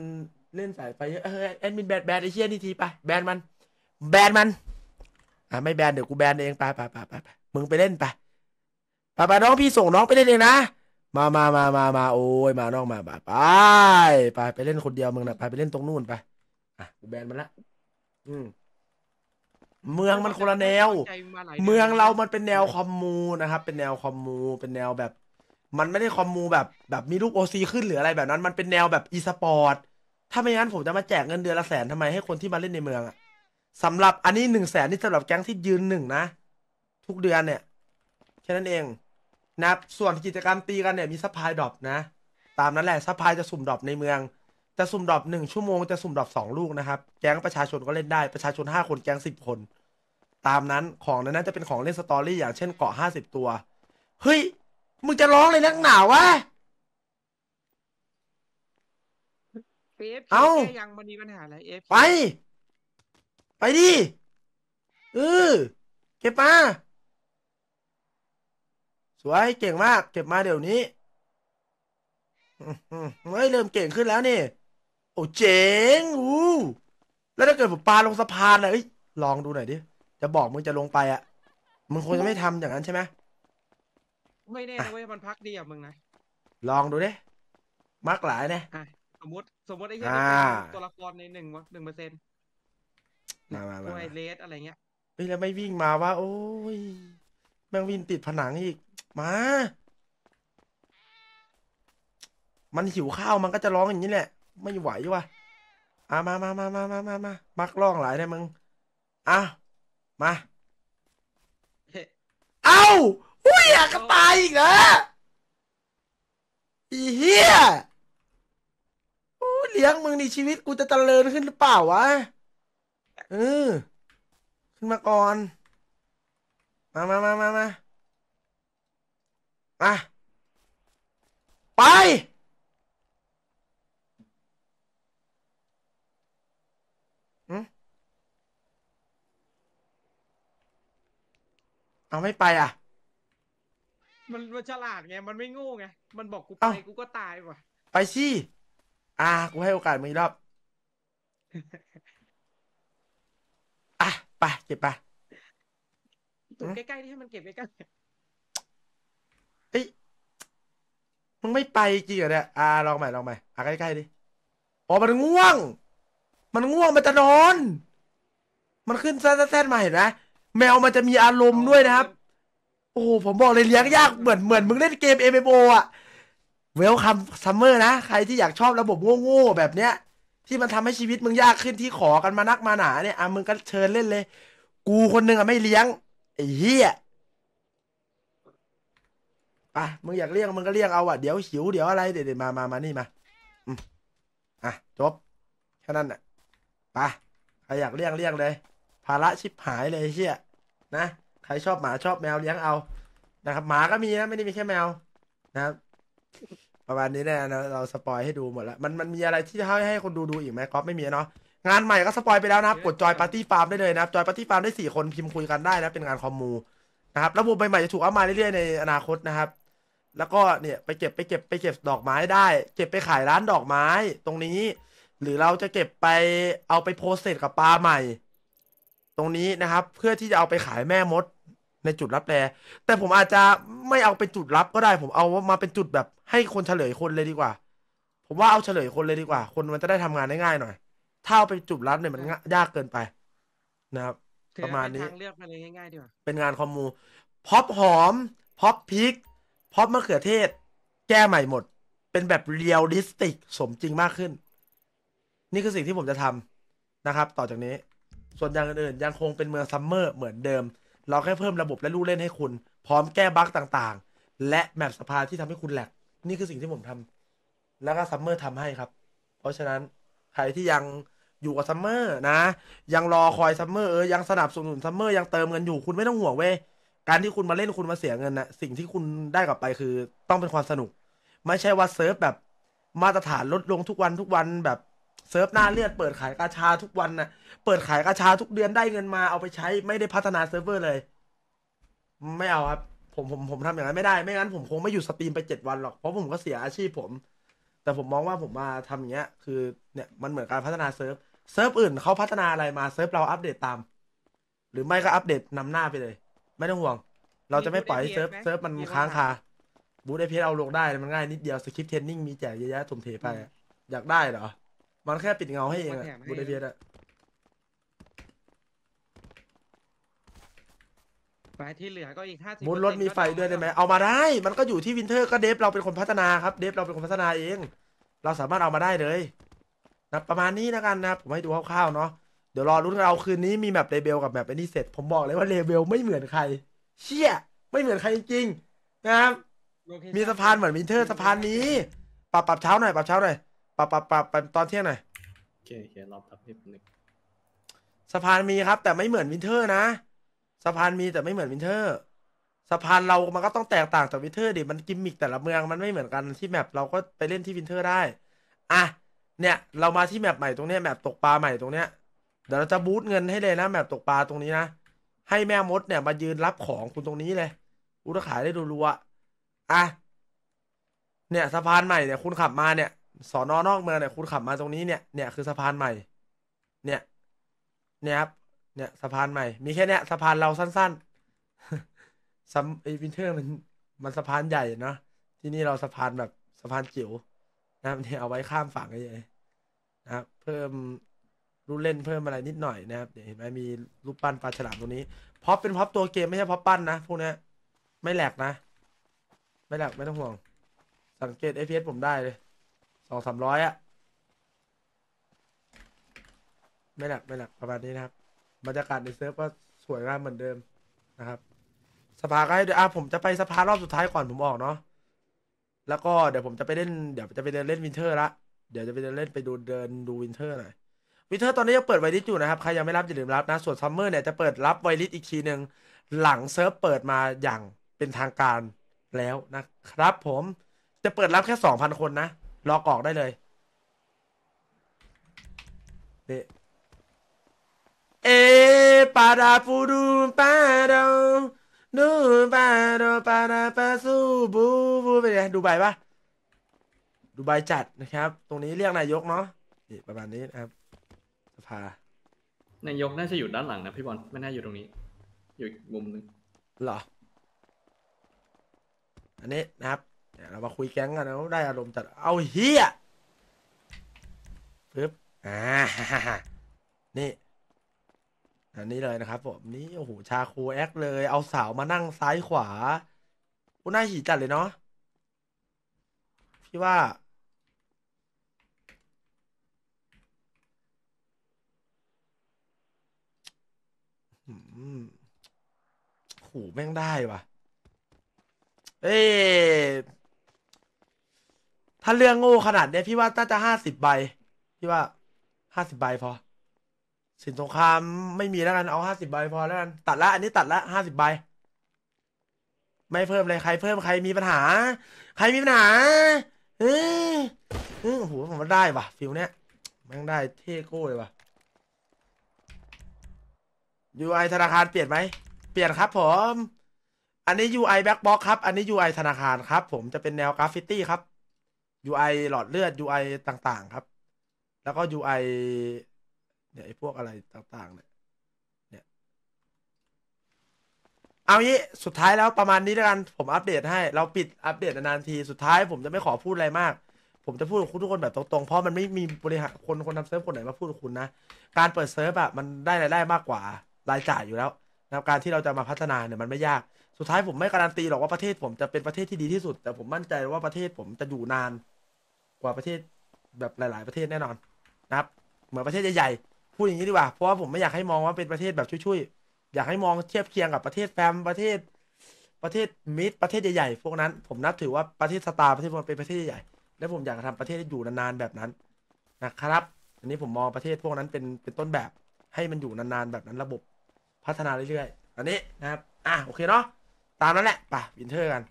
เล่นสายไฟเออแอดมินแบดแบดไอเชี่ยนี่ทีไป แบนมัน แบนมันอ่ะไม่แบนเดี๋ยวกูแบนเองไปไปไปไปมึงไปเล่นไป ไปไปน้องพี่ส่งน้องไปเล่นเองนะ มามามามามาโอ้ยมาน้องมาไปไปไปเล่นคนเดียวมึงนะไปไปเล่นตรงนู่นไป อ่ะกูแบนมันละอืมเมืองมันคนละแนว เมืองเรามันเป็นแนวคอมมูนะครับ เป็นแนวคอมมู เป็นแนวแบบ มันไม่ได้คอมมูแบบแบบมีลูกโอซีขึ้นหรืออะไรแบบนั้นมันเป็นแนวแบบอีสปอร์ต ถ้าไม่งั้นผมจะมาแจกเงินเดือนละแสนทำไมให้คนที่มาเล่นในเมืองอะสำหรับอันนี้หนึ่งแสนนี่สำหรับแก๊งที่ยืนหนึ่งนะ ทุกเดือนเนี่ยแค่นั้นเองนะส่วนกิจกรรมตีกันเนี่ยมีซัพพลายดรอปนะตามนั้นแหละซัพพลายจะสุ่มดรอปในเมือง จะสุ่มดรอปหนึ่งชั่วโมงจะสุ่มดรอปสองลูกนะครับแก๊งประชาชนก็เล่นได้ประชาชนห้าคนแก๊งสิบคน ตามนั้นของนั้นจะเป็นของเล่นสตอรี่อย่างเช่นเกาะห้าสิบตัวเฮ้ย มึงจะร้องเลยนักหนาวะเอฟเอ้ายังมันมีปัญหาอะไรเอฟไปไปดิ เออ เก็บมา สวย เก่งมาก เก็บมาเดี๋ยวนี้ เฮ้ย เริ่มเก่งขึ้นแล้วนี่ โอ้เจ๋งอู้แล้วถ้าเกิดผมปาลงสะพานนะเอ้ยลองดูหน่อยดิ จะบอกมึงจะลงไปอะ มึงคงจะไม่ทำอย่างนั้นใช่ไหม ไม่แน่เว้ยมันพักดีอ่ะ มึงนะ ลองดูดิ มักหลายนะสมมติสมมติไอ้เหี้ยตัวละครในหนึ่งวะหนึ่งเปอร์เซ็นต์มามามาไวเลสอะไรเงี้ยเฮ้ยแล้วไม่วิ่งมาว่าโอ้ยแมงวินติดผนังอีก มา มันหิวข้าวมันก็จะร้องอย่างนี้แหละ ไม่ไหวว่ะอ่ะมามามามามามามามักร้องหลายนะมึงอ่ะมาเอ้าอุ้ยอยากตายอีกหรอีเหี้ยโอ้เลี้ยงมึงในชีวิตกูจะเจริญขึ้นหรือเปล่าวะเออ ขึ้นมาก่อนมามามามา มามาไปเอาไม่ไปอ่ะ มันมันฉลาดไง มันไม่งูไง มันบอกกูไปกูก็ตายว่ะ ไปสิอ่ากูให้โอกาสมึงอีกรอบไปเก็บไปตุ่ใกล้ๆที่ให้มันเก็บใกล้เอ้ยมึงไม่ไปกี่เอนี่ยอ่าลองใหม่ลองใหม่อ่ะใกล้ๆดิ อ๋อ มันง่วง มันง่วงมันจะนอน มันขึ้นแซ่ดๆมาเห็นไหมแมวมันจะมีอารมณ์ด้วยนะครับ โอ้ผมบอกเลยเลี้ยงยาก เหมือนเหมือนมึงเล่นเกม MMO อ่ะเวลคัมซัมเมอร์นะ ใครที่อยากชอบระบบโง่ๆแบบเนี้ยที่มันทำให้ชีวิตมึงยากขึ้นที่ขอกันมานักมาหนา เนี่ยอ่ะมึงก็เชิญเล่นเลย กูคนหนึ่งอ่ะไม่เลี้ยงไอ้เหี้ยป่ะมึงอยากเรียกมึงก็เรียกเอาอ่ะเดี๋ยวหิวเดี๋ยวอะไรเดี๋ยวมามามานี่มาอืมอ่ะจบแค่นั้นอ่ะป่ะใครอยากเลี้ยงเลี้ยงเลยภาระชิบหายเลยเชี่ยนะใครชอบหมาชอบแมวเลี้ยงเอานะครับหมาก็มีนะ ไม่ได้มีแค่แมว นะครับประมาณนี้แน่นะเราสปอยให้ดูหมดแล้วมันมันมีอะไรที่จะให้ให้คนดูดูอีกไหมก๊อฟไม่มีเนาะงานใหม่ก็สปอยไปแล้วนะครับกดจอยปาร์ตี้ฟาร์มได้เลยนะครับจอยปาร์ตี้ฟาร์มได้สี่คนพิมพ์คุยกันได้นะเป็นงานคอมมูนะครับระบบใหม่ๆจะถูกเอามาเรื่อยๆในอนาคตนะครับ แล้วก็เนี่ยไปเก็บไปเก็บไปเก็บดอกไม้ได้เก็บไปขายร้านดอกไม้ตรงนี้ หรือเราจะเก็บไปเอาไปโพสเซตกับปลาใหม่ ตรงนี้นะครับ เพื่อที่จะเอาไปขายแม่มดในจุดรับแ่แต่ผมอาจจะไม่เอาเป็นจุดรับก็ได้ ผมเอามาเป็นจุดแบบให้คนเฉลยคนเลยดีกว่า ผมว่าเอาเฉลยคนเลยดีกว่า คนมันจะได้ทำงานได้ง่ายหน่อยถ้าเอาไปจุดรับเนี่ยมันยากเกินไป นะครับ ประมาณนี้เลือกมาเลยง่าย ๆ ดีกว่า เป็นงานคอมมูพ็อปหอมพ็อปพริกพ็อปมะเขือเทศ แก้ใหม่หมด เป็นแบบเรียลลิสติกสมจริงมากขึ้น นี่คือสิ่งที่ผมจะทำนะครับ ต่อจากนี้ส่วนอย่างอื่นๆยังคงเป็นเมืองซัมเมอร์เหมือนเดิมเราแค่เพิ่มระบบและลู่เล่นให้คุณพร้อมแก้บั๊กต่าง ๆ และแมปสภาที่ทำให้คุณแหลกนี่คือสิ่งที่ผมทำ แล้วก็ซัมเมอร์ทำให้ครับ เพราะฉะนั้นใครที่ยังอยู่กับซัมเมอร์นะ ยังรอคอยซัมเมอร์เออยังสนับสนุนซัมเมอร์ยังเติมเงินอยู่ คุณไม่ต้องห่วงเว้ยการที่คุณมาเล่นคุณมาเสียเงินนะสิ่งที่คุณได้กลับไป คือต้องเป็นความสนุก ไม่ใช่ว่าเซิร์ฟแบบมาตรฐานลดลงทุกวันทุกวันแบบเซิร์ฟหน้าเลือดเปิดขายกาชาทุกวันน่ะ เปิดขายกาชาทุกเดือนได้เงินมาเอาไปใช้ไม่ได้พัฒนาเซิร์ฟเวอร์เลย ไม่เอาครับ ผมผมผมทำอย่างนั้นไม่ได้ไม่งั้น ผมคงไม่อยู่สตรีมไปเจ็ดวันหรอก เพราะผมก็เสียอาชีพผม แต่ผมมองว่าผมมาทำอย่างเงี้ยคือเนี่ยมันเหมือนการพัฒนาเซิร์ฟเซิร์ฟอื่นเขาพัฒนาอะไรมาเซิร์ฟเราอัปเดตตาม หรือไม่ก็อัปเดตนำหน้าไปเลย ไม่ต้องห่วง เราจะไม่ปล่อยเซิร์ฟเซิร์ฟมันค้างคาบูธไอพีเอาลงได้มันง่ายนิดเดียวสคริปต์เทรนนิ่งมีแจกเยอะแยะถมเทไป อยากได้เหรอมันแค่ปิดเงาให้เองอะบูเดเบียดอะไปที่เหลือก็อีกห้าสิบุูรถมีไฟด้วยได้ไหม เอามาได้ มันก็อยู่ที่วินเทอร์ก็เดฟเราเป็นคนพัฒนาครับ เดฟเราเป็นคนพัฒนาเอง เราสามารถเอามาได้เลยนะประมาณนี้นะกันนะผมให้ดูคร่าวๆ เนาะ เดี๋ยวรอรุ้นกันเอาคืนนี้มีแบบเลเวลกับแบบอันี่เสร็จ ผมบอกเลยว่าเลเวลไม่เหมือนใคร เชี่ยไม่เหมือนใครจริงๆนะครับ มีสะพานเหมือนวินเทอร์สะพานนี้ ปรับปรับเช้าหน่อย ปรับเช้าหน่อยปับปับปับปตอนเที่ยงหน่อยโอเคโอเครอพักบนิดนึงสะพานมีครับ แต่ไม่เหมือนวินเทอร์นะ สะพานมีแต่ไม่เหมือนวินเทอร์ สะพานเรามันก็ต้องแตกต่างจากวินเทอร์ดิ มันกิมมิคแต่ละเมืองมันไม่เหมือนกันที่แมปเราก็ไปเล่นที่วินเทอร์ได้ อ่ะ เนี่ยเรามาที่แมปใหม่ตรงเนี้ยแมปตกปลาใหม่ตรงเนี้ยเดี๋ยวเราจะบูตเงินให้เลยนะแมปตกปลาตรงนี้นะ ให้แม่มดเนี่ยมายืนรับของคุณตรงนี้เลยอุตขายได้รัวๆอ่ะ เนี่ยสะพานใหม่เนี่ยคุณขับมาเนี่ยสอนอนอกเมืองเนี่ยคุณขับมาตรงนี้เนี่ย เนี่ยคือสะพานใหม่ เนี่ย เนี่ยครับ เนี่ย สะพานใหม่ มีแค่เนี่ยสะพานเราสั้น ๆซัมไอวินเทอร์มันมันสะพานใหญ่เนาะ ที่นี่เราสะพานแบบสะพานจิ๋วนะครับเนี่ยเอาไว้ข้ามฝั่งเ้ยนะครับเพิ่มรูเล่นเพิ่มอะไร นิดหน่อยนะครับ เดี๋ยวเห็นไหมมีรูปปั้นปลาฉลามตรงนี้พอปเป็นพอปตัวเกมไม่ใช่พอปปั้นนะพวกเนี้ไม่แหลกนะ ไม่แหลกไม่ต้องห่วง สังเกต FPS ผมได้เลยสองสามร้อยอะไม่หนักไม่หนักประมาณนี้นะครับ บรรยากาศในเซิร์ฟก็สวยงามเหมือนเดิมนะครับสภาก็ให้อ่ะผมจะไปสภารอบ สุดท้ายก่อน ผมออกเนาะ แล้วก็เดี๋ยวผมจะไปเล่นเดี๋ยวจะไปเดินเล่นวินเทอร์ละ เดี๋ยวจะไปเดินเล่นไปดูเดินดูวินเทอร์หน่อยวินเทอร์ตอนนี้ยังเปิดไวริสอยู่นะครับ ใครยังไม่รับอย่าลืมรับนะ ส่วนซัมเมอร์เนี่ยจะเปิดรับไวริสอีกทีหนึ่งหลังเซิร์ฟเปิดมาอย่างเป็นทางการแล้วนะครับ ผม จะเปิดรับแค่สองพันคนนะลอกออกได้เลย เอเอปาดาปูดูปาดาดูปาดปาดาปาสูบูบูไปเลยดูใบปะดูใบจัดนะครับ ตรงนี้เรียกนายกเนาะนี่ประมาณนี้นะครับสภานายกน่าจะอยู่ด้านหลังนะพี่บอล ไม่น่าอยู่ตรงนี้ อยู่มุมนึงเหรอ อันนี้นะครับเี่ยเรามาคุยแก๊งกันแล้วได้อารมณ์จัด เอาเฮียปึ๊บอ่านี่ อันนี้เลยนะครับผม นี่โอ้โห ชาคูแอคเลย เอาสาวมานั่งซ้ายขวาโู้น่าหีจัดเลยเนาะ พี่ว่าหูแม่งได้ว่ะ เอะถ้าเรื่องโง่ขนาดเนี้ยพี่ว่าน่าจะห้าสิบใบพี่ว่าห้าสิบใบพอ สินสงครามไม่มีแล้วกันเอาห้าสิบใบพอแล้วกัน ตัดละ อันนี้ตัดละห้าสิบใบไม่เพิ่มเลยใครเพิ่มใครมีปัญหา ใครมีปัญหาเออเออโอ้โหผมว่าได้ป่ะ ฟิลเนี้ยมันได้ เท่โก้เลยป่ะ UI ธนาคารเปลี่ยนไหมเปลี่ยนครับ ผม อันนี้ UI Black Box ครับ อันนี้ UI ธนาคารครับ ผมจะเป็นแนวกราฟฟิตี้ครับ UI หลอดเลือด UI ต่างๆครับ แล้วก็ UI เนี่ยไอพวกอะไรต่างๆเนี่ยเนี่ยเอางี้สุดท้ายแล้วประมาณนี้แล้วกันผมอัปเดตให้เราปิดอัปเดตนานที สุดท้าย ผมจะไม่ขอพูดอะไรมาก ผมจะพูดกับคุณทุกคนแบบตรงๆเพราะมันไม่มีบริหารคนคนทำเซิร์ฟคนไหนมาพูดกับคุณนะการเปิดเซิร์ฟแบบมันได้รายได้มากกว่ารายจ่ายอยู่แล้ว นะการที่เราจะมาพัฒนาเนี่ยมันไม่ยากสุดท้ายผมไม่การันตีหรอกว่าประเทศผมจะเป็นประเทศที่ดีที่สุด แต่ผมมั่นใจว่าประเทศผมจะอยู่นานกว่าประเทศแบบหลาย ๆ ประเทศแน่นอนนะครับเหมือนประเทศใหญ่ๆพูดอย่างนี้ดีกว่า เพราะว่าผมไม่อยากให้มองว่าเป็นประเทศแบบช่วยๆ อยากให้มองเทียบเคียงกับประเทศ แฟมประเทศประเทศมิดประเทศใหญ่ๆพวกนั้นผมนับถือว่าประเทศสตาร์ประเทศมันเป็นประเทศ ใหญ่ และผมอยากทำประเทศอยู่นาน ๆ แบบนั้นนะครับ อันนี้ผมมองประเทศพวกนั้นเป็นเป็นต้นแบบให้มันอยู่นานๆแบบนั้นระบบพัฒนาเรื่อยๆอันนี้นะครับอ่ะโอเคเนาะตามนั้นแหละป่ะวินเทอร์กัน